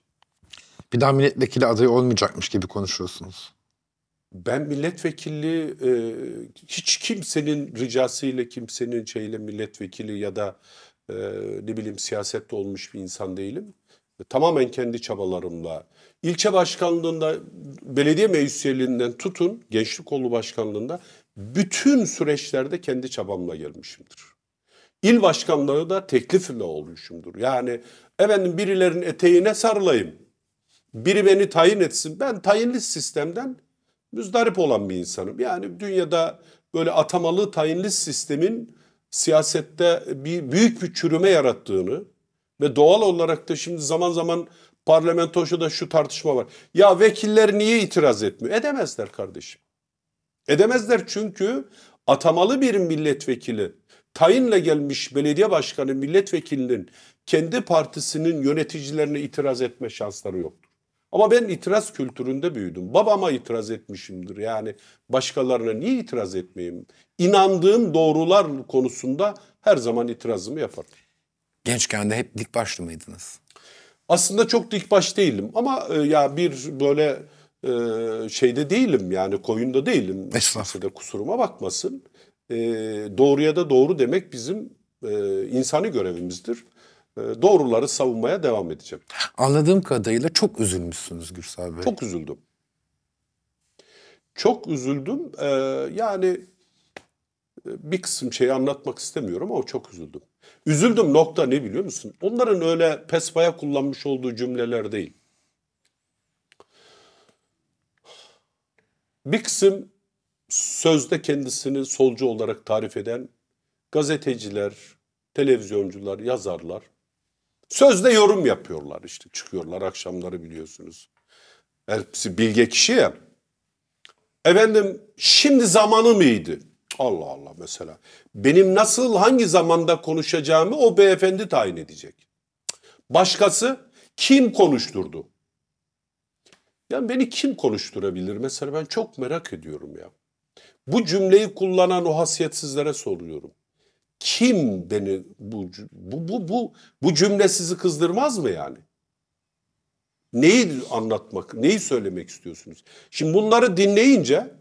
Bir daha milletvekili adayı olmayacakmış gibi konuşuyorsunuz ben milletvekilliği e, hiç kimsenin ricasıyla kimsenin şeyle milletvekili ya da e, ne bileyim siyasette olmuş bir insan değilim. E, tamamen kendi çabalarımla ilçe başkanlığında belediye meclis tutun gençlik kolu başkanlığında bütün süreçlerde kendi çabamla gelmişimdir. İl başkanlığı da teklifle olmuşumdur. Yani efendim birilerin eteğine sarılayım. Biri beni tayin etsin. Ben tayinli sistemden müzdarip olan bir insanım. Yani dünyada böyle atamalı tayinli sistemin siyasette bir büyük bir çürüme yarattığını ve doğal olarak da şimdi zaman zaman parlamentoşuda şu tartışma var. Ya vekiller niye itiraz etmiyor? Edemezler kardeşim. Edemezler çünkü atamalı bir milletvekili tayinle gelmiş belediye başkanı milletvekilinin kendi partisinin yöneticilerine itiraz etme şansları yoktur. Ama ben itiraz kültüründe büyüdüm. Babama itiraz etmişimdir. Yani başkalarına niye itiraz etmeyeyim? İnandığım doğrular konusunda her zaman itirazımı yaparım. Gençken de hep dik başlı mıydınız? Aslında çok dik baş değilim ama e, ya bir böyle e, şeyde değilim yani koyunda değilim. Estağfurullah. Kusuruma bakmasın. E, doğruya da doğru demek bizim e, insani görevimizdir. Ee, doğruları savunmaya devam edeceğim. Anladığım kadarıyla çok üzülmüşsünüz Gürsel Bey. Çok üzüldüm. Çok üzüldüm. Ee, yani e, bir kısım şeyi anlatmak istemiyorum ama çok üzüldüm. Üzüldüm nokta ne biliyor musun? Onların öyle pespaya kullanmış olduğu cümleler değil. Bir kısım sözde kendisini solcu olarak tarif eden gazeteciler, televizyoncular, yazarlar Sözde yorum yapıyorlar işte. Çıkıyorlar akşamları biliyorsunuz. Hepsi bilge kişi ya. Efendim şimdi zamanı mıydı? Allah Allah mesela. Benim nasıl hangi zamanda konuşacağımı o beyefendi tayin edecek. Başkası kim konuşturdu? Yani beni kim konuşturabilir mesela ben çok merak ediyorum ya. Bu cümleyi kullanan o hasiyetsizlere soruyorum. Kim beni bu bu bu bu, bu cümle sizi kızdırmaz mı yani? Neyi anlatmak, neyi söylemek istiyorsunuz? Şimdi bunları dinleyince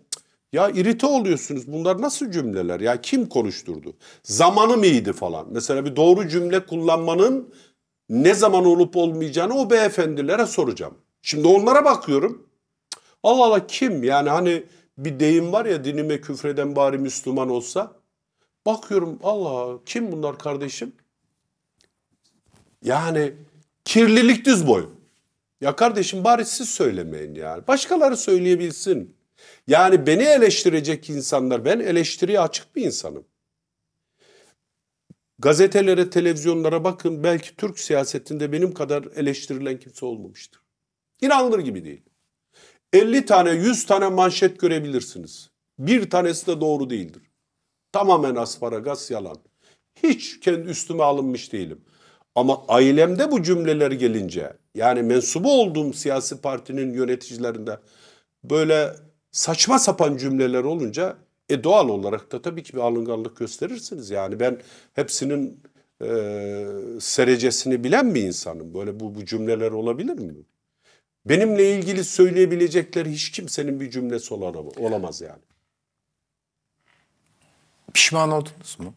ya irite oluyorsunuz. Bunlar nasıl cümleler? Ya kim konuşturdu? Zamanı mıydı falan? Mesela bir doğru cümle kullanmanın ne zaman olup olmayacağını o beyefendilere soracağım. Şimdi onlara bakıyorum. Allah Allah kim? Yani hani bir deyim var ya dinime küfreden bari Müslüman olsa. Bakıyorum Allah kim bunlar kardeşim? Yani kirlilik düz boy. Ya kardeşim bari siz söylemeyin yani. Başkaları söyleyebilsin. Yani beni eleştirecek insanlar, ben eleştiriye açık bir insanım. Gazetelere, televizyonlara bakın belki Türk siyasetinde benim kadar eleştirilen kimse olmamıştır. İnanılır gibi değil. 50 tane, 100 tane manşet görebilirsiniz. Bir tanesi de doğru değildir. Tamamen asparagas yalan. Hiç kendi üstüme alınmış değilim. Ama ailemde bu cümleler gelince yani mensubu olduğum siyasi partinin yöneticilerinde böyle saçma sapan cümleler olunca e doğal olarak da tabii ki bir alınganlık gösterirsiniz. Yani ben hepsinin e, serecesini bilen bir insanım. Böyle bu, bu cümleler olabilir mi? Benimle ilgili söyleyebilecekleri hiç kimsenin bir cümlesi olamaz yani. Pişman oldunuz mu?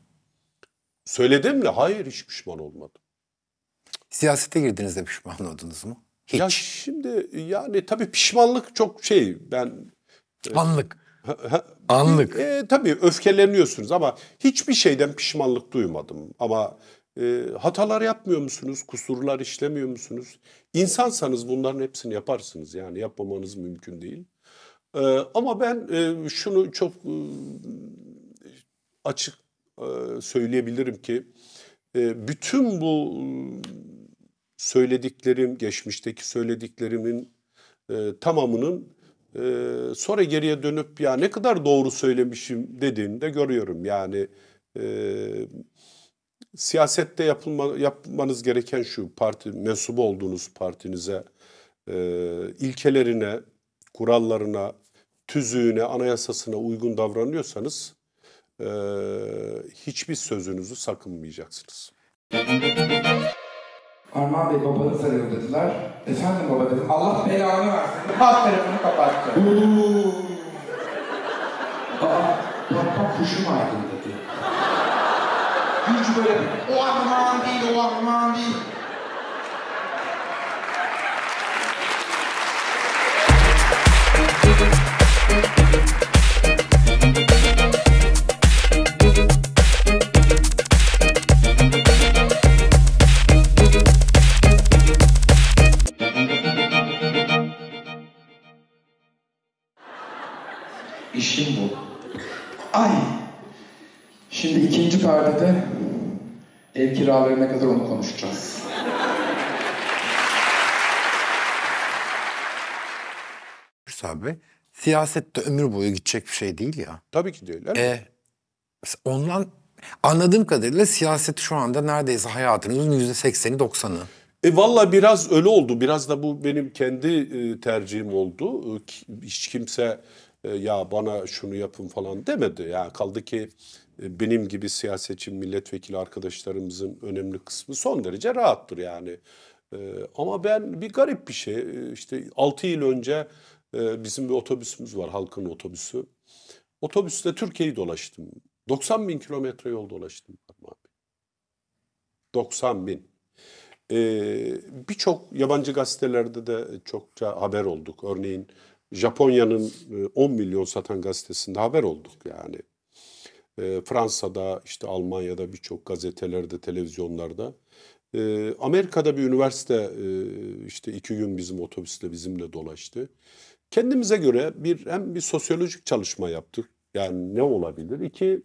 Söyledim mi? Hayır hiç pişman olmadım. Siyasete girdiniz de pişman oldunuz mu? Hiç. Ya şimdi yani tabii pişmanlık çok şey ben... E, Anlık. Anlık. E, tabii öfkeleniyorsunuz ama hiçbir şeyden pişmanlık duymadım. Ama e, hatalar yapmıyor musunuz? Kusurlar işlemiyor musunuz? İnsansanız bunların hepsini yaparsınız yani yapmamanız mümkün değil. E, ama ben e, şunu çok e, açık e, söyleyebilirim ki e, bütün bu söylediklerim, geçmişteki söylediklerimin e, tamamının sonra geriye dönüp ya ne kadar doğru söylemişim dediğini de görüyorum. Yani siyasette yapılma, yapmanız gereken şu parti mensubu olduğunuz partinize ilkelerine, kurallarına, tüzüğüne, anayasasına uygun davranıyorsanız e, hiçbir sözünüzü sakınmayacaksınız. Armağan Bey babanı sarıyor dediler. Efendim baba dedim. Allah belanı versin. Alt tarafını kapattı. Uuu. Aa, bak bak kuşum aydın dedi. Hiç böyle o armağan değil, o armağan değil. kiralarına kadar onu konuşacağız. abi siyasette ömür boyu gidecek bir şey değil ya. Tabii ki değil. E, ondan anladığım kadarıyla siyaset şu anda neredeyse hayatınızın yüzde sekseni doksanı. E valla biraz öyle oldu. Biraz da bu benim kendi e, tercihim oldu. E, hiç kimse e, ya bana şunu yapın falan demedi. Ya kaldı ki e, benim gibi siyasetçi milletvekili arkadaşlarımızın önemli kısmı son derece rahattır yani. E, ama ben bir garip bir şey e, işte 6 yıl önce bizim bir otobüsümüz var halkın otobüsü. Otobüsle Türkiye'yi dolaştım. 90 bin kilometre yol dolaştım. 90 bin. Birçok yabancı gazetelerde de çokça haber olduk. Örneğin Japonya'nın 10 milyon satan gazetesinde haber olduk yani e, Fransa'da, işte Almanya'da birçok gazetelerde, televizyonlarda. E, Amerika'da bir üniversite e, işte iki gün bizim otobüsle bizimle dolaştı. Kendimize göre bir hem bir sosyolojik çalışma yaptık. Yani ne olabilir? İki,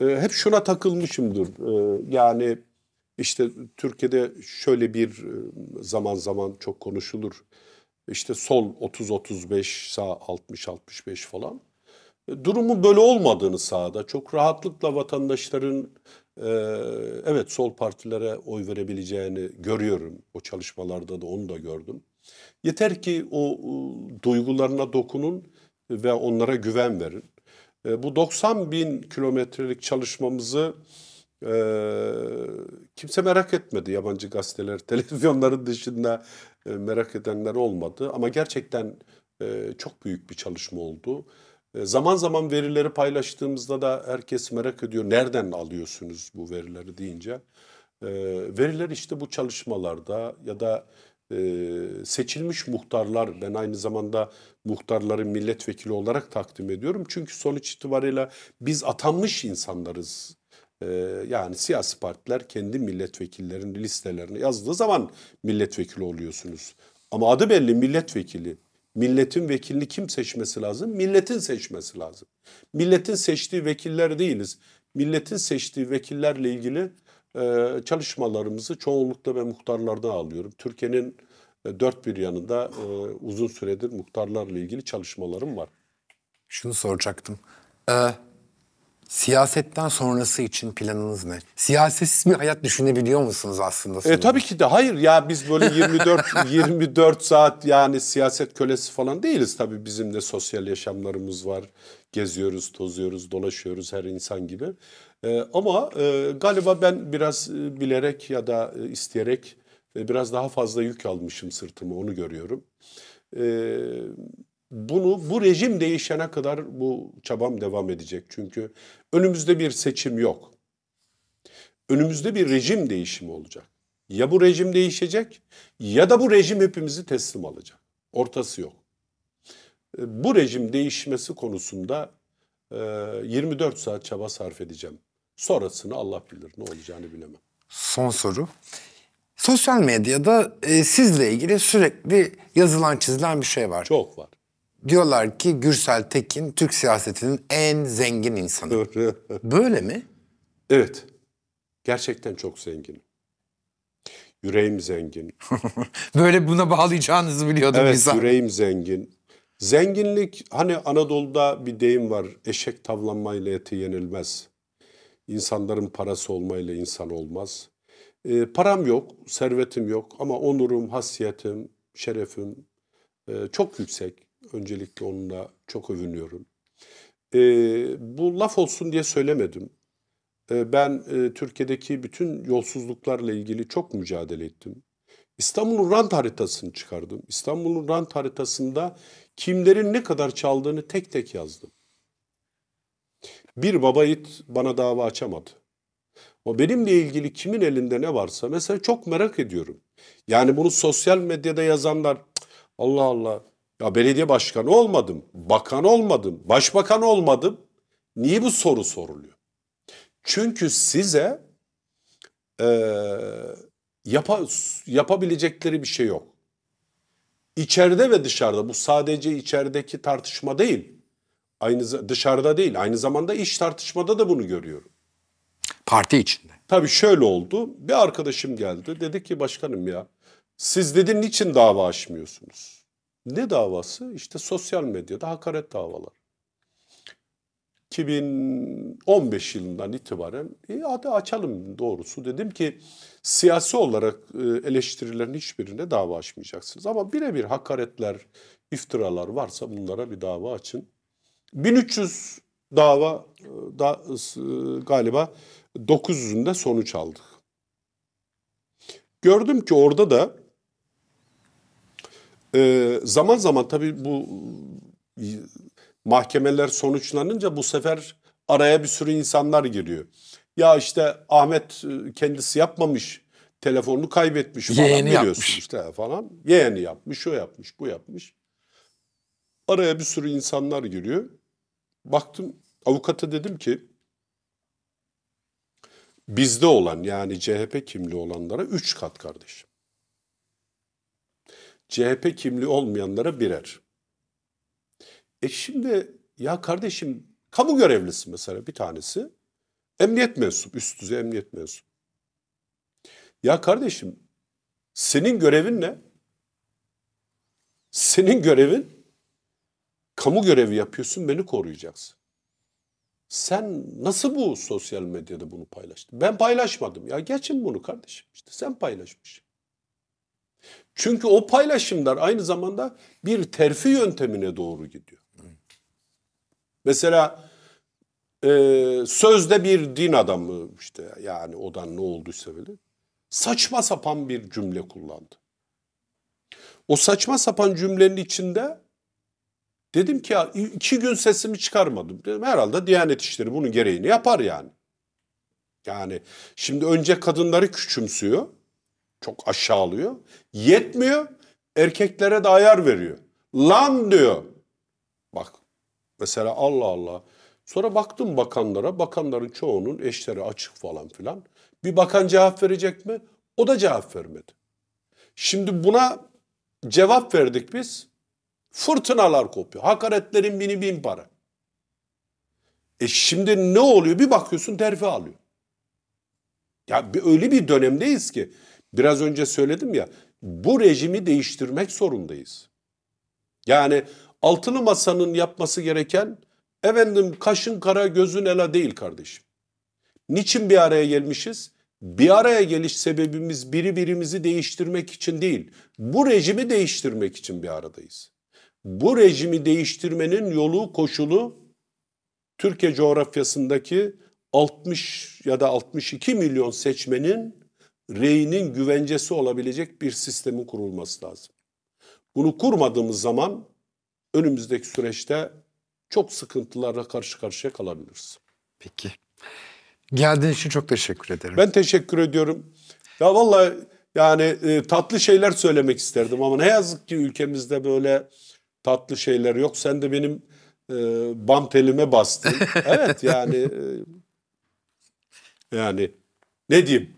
e, hep şuna takılmışımdır. E, yani işte Türkiye'de şöyle bir e, zaman zaman çok konuşulur. İşte sol 30-35, sağ 60-65 falan durumu böyle olmadığını sahada çok rahatlıkla vatandaşların e, evet sol partilere oy verebileceğini görüyorum. O çalışmalarda da onu da gördüm. Yeter ki o e, duygularına dokunun ve onlara güven verin. E, bu 90 bin kilometrelik çalışmamızı e, kimse merak etmedi. Yabancı gazeteler, [laughs] televizyonların dışında e, merak edenler olmadı. Ama gerçekten e, çok büyük bir çalışma oldu. E, zaman zaman verileri paylaştığımızda da herkes merak ediyor nereden alıyorsunuz bu verileri deyince. E, veriler işte bu çalışmalarda ya da e, seçilmiş muhtarlar ben aynı zamanda muhtarları milletvekili olarak takdim ediyorum. Çünkü sonuç itibariyle biz atanmış insanlarız yani siyasi partiler kendi milletvekillerinin listelerine yazdığı zaman milletvekili oluyorsunuz. Ama adı belli milletvekili. Milletin vekilini kim seçmesi lazım? Milletin seçmesi lazım. Milletin seçtiği vekiller değiliz. Milletin seçtiği vekillerle ilgili e, çalışmalarımızı çoğunlukla ve muhtarlardan alıyorum. Türkiye'nin e, dört bir yanında e, uzun süredir muhtarlarla ilgili çalışmalarım var. Şunu soracaktım. Ee, Siyasetten sonrası için planınız ne? Siyasetsiz bir hayat düşünebiliyor musunuz aslında? E, tabii ki de hayır ya biz böyle 24 24 [laughs] saat yani siyaset kölesi falan değiliz tabii bizim de sosyal yaşamlarımız var. Geziyoruz, tozuyoruz, dolaşıyoruz her insan gibi. E, ama e, galiba ben biraz e, bilerek ya da e, isteyerek e, biraz daha fazla yük almışım sırtımı. onu görüyorum. E, bunu bu rejim değişene kadar bu çabam devam edecek. Çünkü önümüzde bir seçim yok. Önümüzde bir rejim değişimi olacak. Ya bu rejim değişecek ya da bu rejim hepimizi teslim alacak. Ortası yok. E, bu rejim değişmesi konusunda 24 e, saat çaba sarf edeceğim. Sonrasını Allah bilir ne olacağını bilemem. Son soru. Sosyal medyada e, sizle ilgili sürekli yazılan çizilen bir şey var. Çok var diyorlar ki Gürsel Tekin Türk siyasetinin en zengin insanı. Doğru. [laughs] Böyle mi? Evet. Gerçekten çok zengin. Yüreğim zengin. [laughs] Böyle buna bağlayacağınızı biliyordum. Evet insan. yüreğim zengin. Zenginlik hani Anadolu'da bir deyim var. Eşek tavlanmayla eti yenilmez. İnsanların parası olmayla insan olmaz. E, param yok, servetim yok ama onurum, hasiyetim, şerefim e, çok yüksek. Öncelikle onunla çok övünüyorum. E, bu laf olsun diye söylemedim. E, ben e, Türkiye'deki bütün yolsuzluklarla ilgili çok mücadele ettim. İstanbul'un rant haritasını çıkardım. İstanbul'un rant haritasında kimlerin ne kadar çaldığını tek tek yazdım. Bir baba it bana dava açamadı. O benimle ilgili kimin elinde ne varsa mesela çok merak ediyorum. Yani bunu sosyal medyada yazanlar Allah Allah ya belediye başkanı olmadım, bakan olmadım, başbakan olmadım. Niye bu soru soruluyor? Çünkü size e, yap yapabilecekleri bir şey yok. İçeride ve dışarıda bu sadece içerideki tartışma değil. Aynı dışarıda değil, aynı zamanda iş tartışmada da bunu görüyorum. Parti içinde. Tabii şöyle oldu. Bir arkadaşım geldi. Dedi ki başkanım ya siz dedi niçin dava açmıyorsunuz? Ne davası? İşte sosyal medyada hakaret davaları. 2015 yılından itibaren e, hadi açalım doğrusu dedim ki siyasi olarak e, eleştirilerin hiçbirine dava açmayacaksınız. Ama birebir hakaretler, iftiralar varsa bunlara bir dava açın. 1300 dava e, da, galiba 900'ünde sonuç aldık. Gördüm ki orada da ee, zaman zaman tabii bu e, mahkemeler sonuçlanınca bu sefer araya bir sürü insanlar giriyor. Ya işte Ahmet e, kendisi yapmamış, telefonunu kaybetmiş falan Yeğeni biliyorsun yapmış. işte falan. Yeğeni yapmış, o yapmış, bu yapmış. Araya bir sürü insanlar giriyor. Baktım avukata dedim ki bizde olan yani CHP kimli olanlara üç kat kardeşim. CHP kimliği olmayanlara birer. E şimdi ya kardeşim kamu görevlisi mesela bir tanesi emniyet mensup, üst düzey emniyet mensup. Ya kardeşim senin görevin ne? Senin görevin kamu görevi yapıyorsun beni koruyacaksın. Sen nasıl bu sosyal medyada bunu paylaştın? Ben paylaşmadım. Ya geçin bunu kardeşim. İşte sen paylaşmışsın. Çünkü o paylaşımlar aynı zamanda bir terfi yöntemine doğru gidiyor. Mesela e, sözde bir din adamı işte yani odan ne olduysa bile saçma sapan bir cümle kullandı. O saçma sapan cümlenin içinde dedim ki ya iki gün sesimi çıkarmadım. Dedim herhalde Diyanet İşleri bunun gereğini yapar yani. Yani şimdi önce kadınları küçümsüyor. Çok aşağılıyor. Yetmiyor. Erkeklere de ayar veriyor. Lan diyor. Bak mesela Allah Allah. Sonra baktım bakanlara. Bakanların çoğunun eşleri açık falan filan. Bir bakan cevap verecek mi? O da cevap vermedi. Şimdi buna cevap verdik biz. Fırtınalar kopuyor. Hakaretlerin bini bin para. E şimdi ne oluyor? Bir bakıyorsun terfi alıyor. Ya öyle bir dönemdeyiz ki Biraz önce söyledim ya bu rejimi değiştirmek zorundayız. Yani altılı masanın yapması gereken efendim kaşın kara gözün ela değil kardeşim. Niçin bir araya gelmişiz? Bir araya geliş sebebimiz biri birimizi değiştirmek için değil. Bu rejimi değiştirmek için bir aradayız. Bu rejimi değiştirmenin yolu koşulu Türkiye coğrafyasındaki 60 ya da 62 milyon seçmenin reyinin güvencesi olabilecek bir sistemin kurulması lazım. Bunu kurmadığımız zaman önümüzdeki süreçte çok sıkıntılarla karşı karşıya kalabiliriz. Peki. geldiğin için çok teşekkür ederim. Ben teşekkür ediyorum. Ya vallahi yani e, tatlı şeyler söylemek isterdim ama ne yazık ki ülkemizde böyle tatlı şeyler yok. Sen de benim e, bam telime bastın. [laughs] evet yani e, yani ne diyeyim?